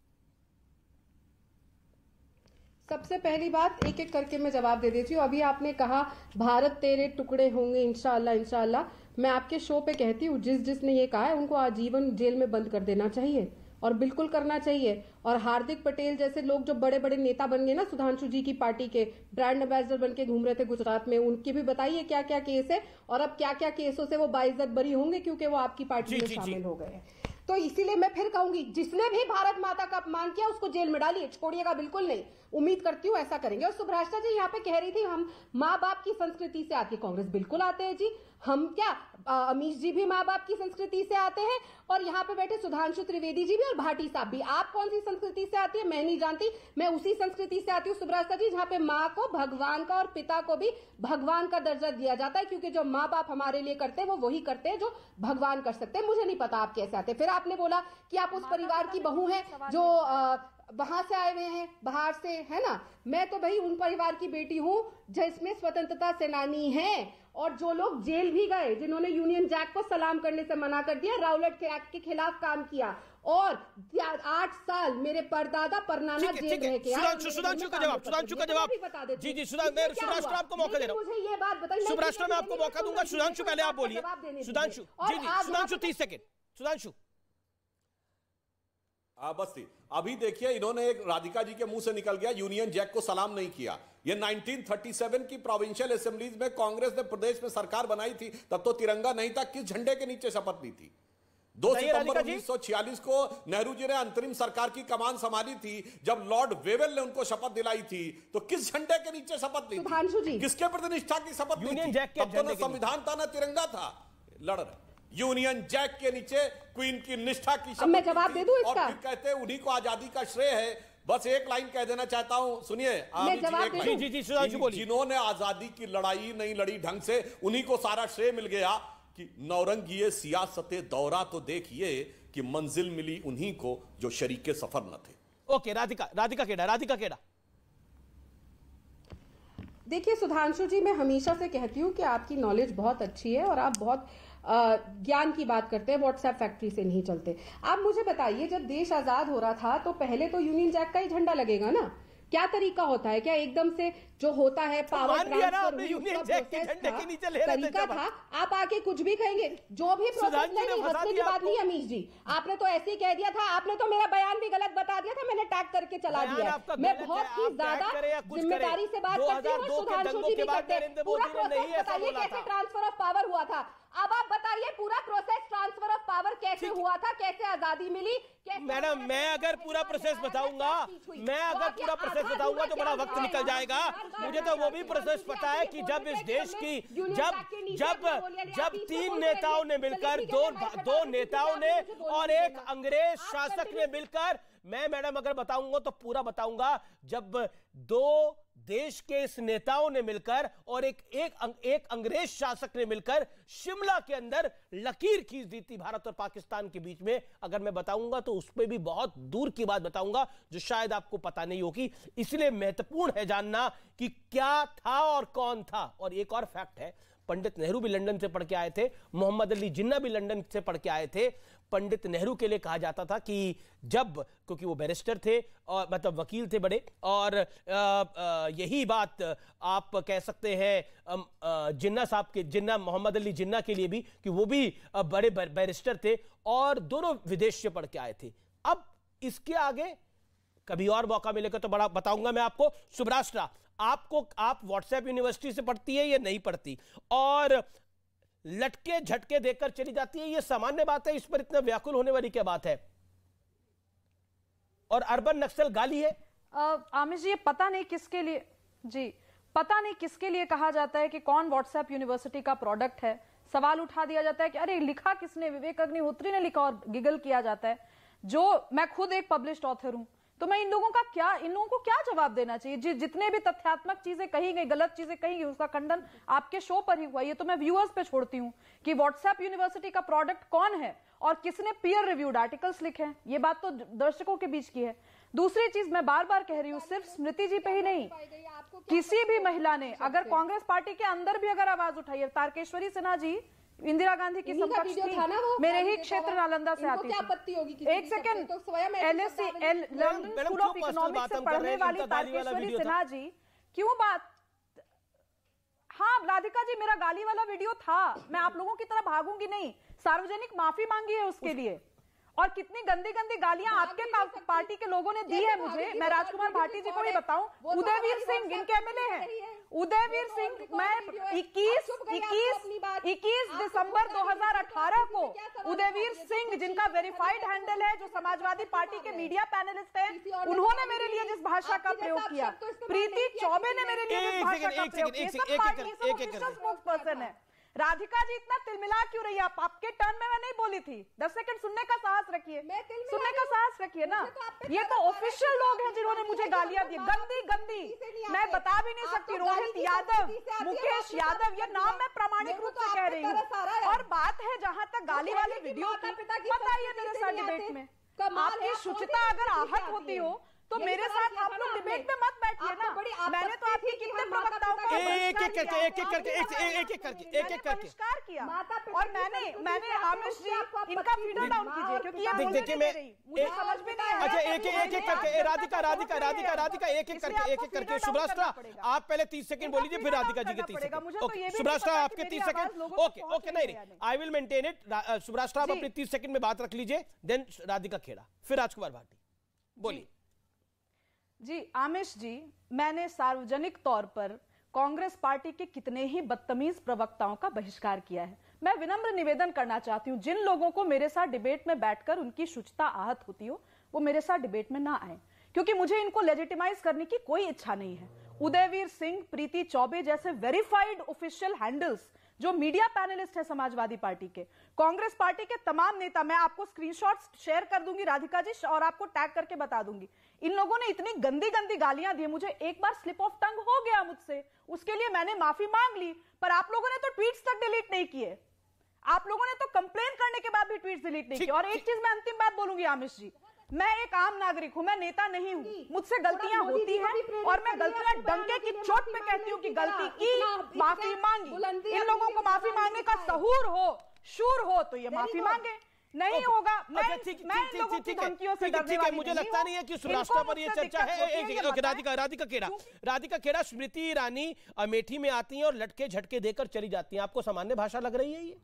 सबसे पहली बात एक एक करके मैं जवाब दे देती हूँ अभी आपने कहा भारत तेरे टुकड़े होंगे इनशाला इनशाला मैं आपके शो पे कहती हूँ जिस जिसने ये कहा है उनको आजीवन जेल में बंद कर देना चाहिए और बिल्कुल करना चाहिए और हार्दिक पटेल जैसे लोग जो बड़े बड़े नेता बन गए ना सुधांशु जी की पार्टी के ब्रांड एम्बेसडर बन के घूम रहे थे गुजरात में उनकी भी बताइए क्या क्या केस है और अब क्या क्या केसों से वो बाइजत बरी होंगे क्योंकि वो आपकी पार्टी में शामिल हो गए तो इसीलिए मैं फिर कहूंगी जिसने भी भारत माता का अपमान किया उसको जेल में डालिए छोड़िएगा बिल्कुल नहीं उम्मीद करती हूँ ऐसा करेंगे और सुभ्राष्टा जी यहाँ पे कह रही थी हम माँ बाप की संस्कृति से आती कांग्रेस बिल्कुल आते हैं जी हम क्या अमीश जी भी माँ बाप की संस्कृति से आते हैं और यहाँ पे बैठे सुधांशु त्रिवेदी जी भी और भाटी साहब भी आप कौन सी संस्कृति से आती है मैं नहीं जानती मैं उसी संस्कृति से आती हूँ सुभ्राष्टा जी जहाँ पे माँ को भगवान का और पिता को भी भगवान का दर्जा दिया जाता है क्योंकि जो माँ बाप हमारे लिए करते हैं वो वही करते हैं जो भगवान कर सकते हैं मुझे नहीं पता आप कैसे आते फिर आपने बोला कि आप उस परिवार की बहू है जो वहां से आए हुए हैं बाहर से है ना मैं तो भाई उन परिवार की बेटी हूँ जिसमें स्वतंत्रता सेनानी है और जो लोग जेल भी गए जिन्होंने यूनियन जैक को सलाम करने से मना कर दिया राउलट के एक्ट के खिलाफ काम किया और आठ साल मेरे परदादा परनाना जेल रह के सुधांशु का जवाब सुधांशु का जवाब जी जी सुधांशु आपको मौका दे रहा हूँ मुझे ये बात बताइए सुधांशु मैं आपको मौका दूंगा सुधांशु पहले आप बोलिए सुधांशु जी सुधांशु तीस सेकंड सुधांशु आ, बस थी अभी देखिए इन्होंने एक राधिका जी के मुंह से निकल गया यूनियन जैक को सलाम नहीं किया ये 1937 की प्रोविंशियल असेंबलीज में कांग्रेस ने प्रदेश में सरकार बनाई थी तब तो तिरंगा नहीं था किस झंडे के नीचे शपथ ली थी दो सितंबर उन्नीस को नेहरू जी ने अंतरिम सरकार की कमान संभाली थी जब लॉर्ड वेवेल ने उनको शपथ दिलाई थी तो किस झंडे के नीचे शपथ ली थी किसके प्रतिनिष्ठा की शपथ यूनियन जैक के तो संविधान था ना तिरंगा था लड़ रहे यूनियन जैक के नीचे क्वीन की निष्ठा की मैं जवाब दे दूं इसका और कहते हैं उन्हीं को आजादी का श्रेय है बस एक लाइन कह देना चाहता हूं सुनिए जिन्होंने आजादी की लड़ाई नहीं लड़ी ढंग से उन्हीं को सारा श्रेय मिल गया कि नौरंगीय सियासत दौरा तो देखिए कि मंजिल मिली उन्हीं को जो शरीके सफर न थे ओके राधिका राधिका केड़ा राधिका केड़ा देखिए सुधांशु जी मैं हमेशा से कहती हूँ कि आपकी नॉलेज बहुत अच्छी है और आप बहुत ज्ञान की बात करते हैं व्हाट्सएप फैक्ट्री से नहीं चलते आप मुझे बताइए जब देश आजाद हो रहा था तो पहले तो यूनियन जैक का ही झंडा लगेगा ना क्या तरीका होता है क्या एकदम से जो होता है तो पावर ट्रांसफर तरीका था आप आके कुछ भी कहेंगे जो भी प्रोसेस नहीं हंसने की बात नहीं अमीश जी आपने तो ऐसे ही कह दिया था आपने तो मेरा बयान भी गलत बता दिया था मैंने टैग करके चला दिया मैं बहुत ही ज्यादा जिम्मेदारी से बात करती हूँ सुधांशु जी भी करते पूरा प्रोसेस बताइए कैसे ट्रांसफर ऑफ पावर हुआ था अब आप बताइए पूरा प्रोसेस ट्रांसफर ऑफ पावर कैसे हुआ था कैसे आजादी मिली मैडम मैं अगर पूरा प्रोसेस बताऊंगा मैं तो अगर पूरा प्रोसेस बताऊंगा तो बड़ा वक्त निकल जाएगा मुझे तो वो भी प्रोसेस पता है कि जब इस देश की जब जब जब तीन नेताओं ने मिलकर दो दो नेताओं ने और एक अंग्रेज शासक ने मिलकर मैं मैडम अगर बताऊंगा तो पूरा बताऊंगा जब दो देश के इस नेताओं ने मिलकर और एक एक एक अंग्रेज शासक ने मिलकर शिमला के अंदर लकीर खींच दी थी भारत और पाकिस्तान के बीच में अगर मैं बताऊंगा तो उस पर भी बहुत दूर की बात बताऊंगा जो शायद आपको पता नहीं होगी इसलिए महत्वपूर्ण है जानना कि क्या था और कौन था और एक और फैक्ट है पंडित नेहरू भी लंदन से पढ़ के आए थे मोहम्मद अली जिन्ना भी लंदन से पढ़ के आए थे पंडित नेहरू के लिए कहा जाता था कि जब क्योंकि वो बैरिस्टर थे और मतलब वकील थे बड़े और यही बात आप कह सकते हैं जिन्ना साहब के जिन्ना मोहम्मद अली जिन्ना के लिए भी कि वो भी बड़े बैरिस्टर थे और दोनों विदेश से पढ़ के आए थे अब इसके आगे कभी और मौका मिलेगा तो बड़ा बताऊंगा मैं आपको सुब्राष्ट्रा आपको आप व्हाट्सएप यूनिवर्सिटी से पढ़ती है या नहीं पढ़ती और लटके झटके देकर चली जाती है यह सामान्य बात है इस पर इतना व्याकुल होने वाली क्या बात है और अर्बन नक्सल गाली है आमिर जी ये पता नहीं किसके लिए जी पता नहीं किसके लिए कहा जाता है कि कौन व्हाट्सएप यूनिवर्सिटी का प्रोडक्ट है सवाल उठा दिया जाता है कि अरे लिखा किसने विवेक अग्निहोत्री ने लिखा और गिगल किया जाता है जो मैं खुद एक पब्लिश्ड ऑथर हूं तो मैं इन लोगों का क्या इन लोगों को क्या जवाब देना चाहिए जि, जितने भी तथ्यात्मक चीजें कही गई गलत चीजें कही गई उसका खंडन आपके शो पर ही हुआ ये तो मैं व्यूअर्स पे छोड़ती हूँ कि व्हाट्सएप यूनिवर्सिटी का प्रोडक्ट कौन है और किसने पियर रिव्यूड आर्टिकल्स लिखे हैं ये बात तो दर्शकों के बीच की है दूसरी चीज मैं बार बार कह रही हूँ सिर्फ स्मृति जी पे ही नहीं किसी भी महिला ने अगर कांग्रेस पार्टी के अंदर भी अगर आवाज उठाई है तारकेश्वरी सिन्हा जी इंदिरा गांधी की समकक्ष थी मेरे ही क्षेत्र नालंदा से आती थी एक second L S C L school of economics से पढ़ने वाली तारकेश्वरी सिन्हा जी क्यों बात हाँ राधिका जी मेरा गाली वाला वीडियो था मैं आप लोगों की तरह भागूंगी नहीं सार्वजनिक माफी मांगी है उसके लिए और कितनी गंदी गंदी गालियां आपके पार्टी के लोगों ने दी है मुझे मैं राजकुमार भाटी जी को भी बताऊं तो उदयवीर सिंह जिनके एमएलए हैं उदयवीर सिंह मैं 21 21 21 दिसंबर 2018 को उदयवीर सिंह जिनका वेरीफाइड हैंडल है जो समाजवादी पार्टी के मीडिया पैनलिस्ट हैं उन्होंने मेरे लिए जिस भाषा का प्रयोग किया प्रीति चौबे ने मेरे लिए जिस भाषा का प्रयोग किया सब पार्टी से पर्सन है राधिका जी इतना तिलमिला क्यों रही आप आपके टर्न में मैं नहीं बोली थी दस सेकंड सुनने का साहस रखिए सुनने का साहस रखिए ना तो ये तो ऑफिशियल लोग हैं जिन्होंने मुझे गालियां दी गंदी गंदी मैं बता भी नहीं सकती रोहित यादव मुकेश यादव ये नाम मैं प्रामाणिक रूप तो से कह रही हूँ और बात है जहाँ तक गाली वाली वीडियो बताइए मेरे साथ डिबेट में आपकी शुचिता अगर आहत होती हो तो मेरे साथ आप लोग डिबेट में मत बैठिए ना बड़ी मैंने तो आपके कितने प्रवक्ताओं एक एक करके एक एक करके एक एक करके एक एक करके बहिष्कार किया और मैंने तो मैंने आमिर जी इनका फिल्टर डाउन कीजिए क्योंकि ये देखिए मैं समझ में नहीं अच्छा एक एक एक करके राधिका राधिका राधिका राधिका एक एक करके एक एक करके शुभ्राष्ट्रा आप पहले 30 सेकंड बोलीजिए फिर राधिका जी के 30 सेकंड शुभ्राष्ट्रा तो आपके 30 सेकंड ओके ओके नहीं आई विल मेंटेन इट शुभ्राष्ट्रा आप अपने 30 सेकंड में बात रख लीजिए देन राधिका खेड़ा फिर राजकुमार भाटी बोलिए जी आमिश जी मैंने सार्वजनिक तौर पर कांग्रेस पार्टी के कितने ही बदतमीज प्रवक्ताओं का बहिष्कार किया है मैं विनम्र निवेदन करना चाहती हूँ जिन लोगों को मेरे साथ डिबेट में बैठकर उनकी शुचता आहत होती हो वो मेरे साथ डिबेट में ना आए क्योंकि मुझे इनको लेजिटिमाइज करने की कोई इच्छा नहीं है उदयवीर सिंह प्रीति चौबे जैसे वेरीफाइड ऑफिशियल हैंडल्स जो मीडिया पैनलिस्ट है समाजवादी पार्टी के कांग्रेस पार्टी के तमाम नेता मैं आपको स्क्रीनशॉट शेयर कर दूंगी राधिका जी और आपको टैग करके बता दूंगी इन लोगों ने इतनी गंदी गंदी गालियां दी मुझे एक बार स्लिप ऑफ टंग हो गया मुझसे उसके लिए मैंने माफी मांग ली पर आप लोगों ने तो ट्वीट तक डिलीट नहीं किए आप लोगों ने तो कंप्लेन करने के बाद भी ट्वीट डिलीट नहीं किया और एक चीज मैं अंतिम बात बोलूंगी आमिश जी मैं एक आम नागरिक हूँ मैं नेता नहीं हूँ मुझसे गलतियां होती हैं और मैं गलतियां डंके की चोट पे कहती हूँ कि गलती की माफी मांगी इन लोगों को माफी मांगने का सहूर हो शूर हो तो ये माफी मांगे नहीं होगा अच्छा, मैं ठीक ठीक ठीक ठीक है मुझे लगता नहीं है कि राष्ट्र पर ये चर्चा है राधिका राधिका केड़ा राधिका केड़ा स्मृति ईरानी अमेठी में आती है और लटके झटके देकर चली जाती है आपको सामान्य भाषा लग रही है ये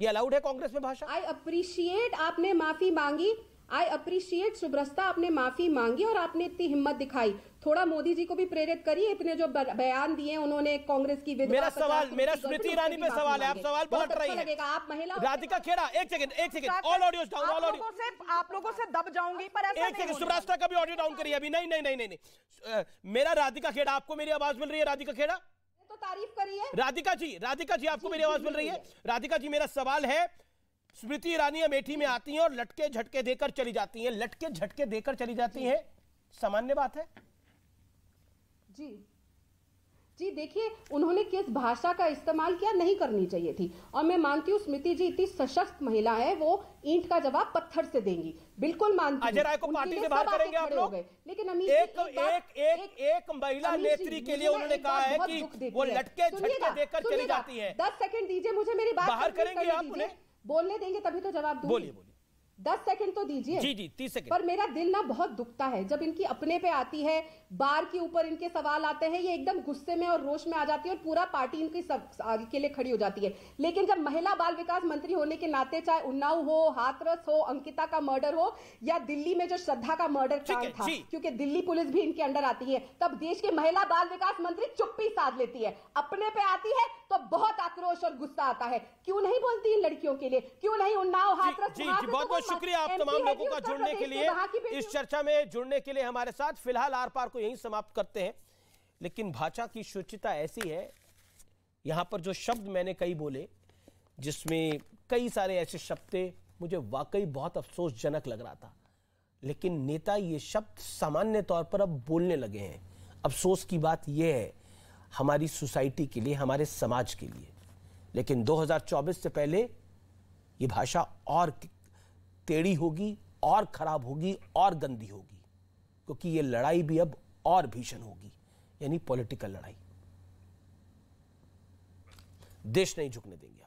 ये अलाउड है कांग्रेस में भाषा आई अप्रिशिएट आपने माफी मांगी आई अप्रिशिएट सुब्रस्ता आपने माफी मांगी और आपने इतनी हिम्मत दिखाई थोड़ा मोदी जी को भी प्रेरित करिए इतने जो बयान दिए उन्होंने कांग्रेस की मेरा सवाल मेरा स्मृति ईरानी पे सवाल है आप सवाल पलट रही अच्छा है आप महिला राधिका खेड़ा एक सेकंड एक second all audio down all audio से आप लोगों से दब जाऊंगी पर एक सेकंड सुब्रस्ता का भी ऑडियो डाउन करिए अभी नहीं नहीं नहीं नहीं मेरा राधिका खेड़ा आपको मेरी आवाज मिल रही है राधिका खेड़ा तारीफ करी है राधिका जी राधिका जी आपको मेरी आवाज मिल रही है राधिका जी मेरा सवाल है स्मृति ईरानी अमेठी में आती हैं और लटके झटके देकर चली जाती हैं लटके झटके देकर चली जाती हैं सामान्य बात है जी जी देखिए उन्होंने किस भाषा का इस्तेमाल किया नहीं करनी चाहिए थी और मैं मानती हूँ स्मृति जी इतनी सशक्त महिला है वो ईंट का जवाब पत्थर से देंगी बिल्कुल मानती अजय राय को पार्टी से बाहर करेंगे आप लोग लेकिन अमीर एक एक एक एक महिला नेत्री के लिए उन्होंने कहा है कि वो लटके चली जाती है दस सेकंड दीजिए मुझे मेरी बात बाहर करेंगे आप बोलने देंगे तभी तो जवाब दूंगी दस सेकंड तो दीजिए जी जी तीस सेकंड पर मेरा दिल ना बहुत दुखता है जब इनकी अपने पे आती है बार के ऊपर इनके सवाल आते हैं ये एकदम गुस्से में और रोष में आ जाती है और पूरा पार्टी इनकी सब आगे के लिए खड़ी हो जाती है लेकिन जब महिला बाल विकास मंत्री होने के नाते चाहे उन्नाव हो हाथरस हो अंकिता का मर्डर हो या दिल्ली में जो श्रद्धा का मर्डर था क्योंकि दिल्ली पुलिस भी इनके अंडर आती है तब देश के महिला बाल विकास मंत्री चुप्पी साध लेती है अपने पे आती है तो बहुत आक्रोश और गुस्सा आता है क्यों नहीं बोलती इन लड़कियों के लिए क्यों नहीं उन्नाव हाथरस तो हाँ, शुक्रिया आप तमाम लोगों का जुड़ने के लिए इस चर्चा में जुड़ने के लिए हमारे साथ फिलहाल आर पार को यही समाप्त करते हैं लेकिन भाषा की शुचिता ऐसी है यहाँ पर जो शब्द मैंने कई बोले जिसमें कई सारे ऐसे शब्द थे मुझे वाकई बहुत अफसोसजनक लग रहा था लेकिन नेता ये शब्द सामान्य तौर पर अब बोलने लगे हैं अफसोस की बात यह है हमारी सोसाइटी के लिए हमारे समाज के लिए लेकिन 2024 से पहले ये भाषा और टेढ़ी होगी और ख़राब होगी और गंदी होगी क्योंकि ये लड़ाई भी अब और भीषण होगी यानी पॉलिटिकल लड़ाई देश नहीं झुकने देंगे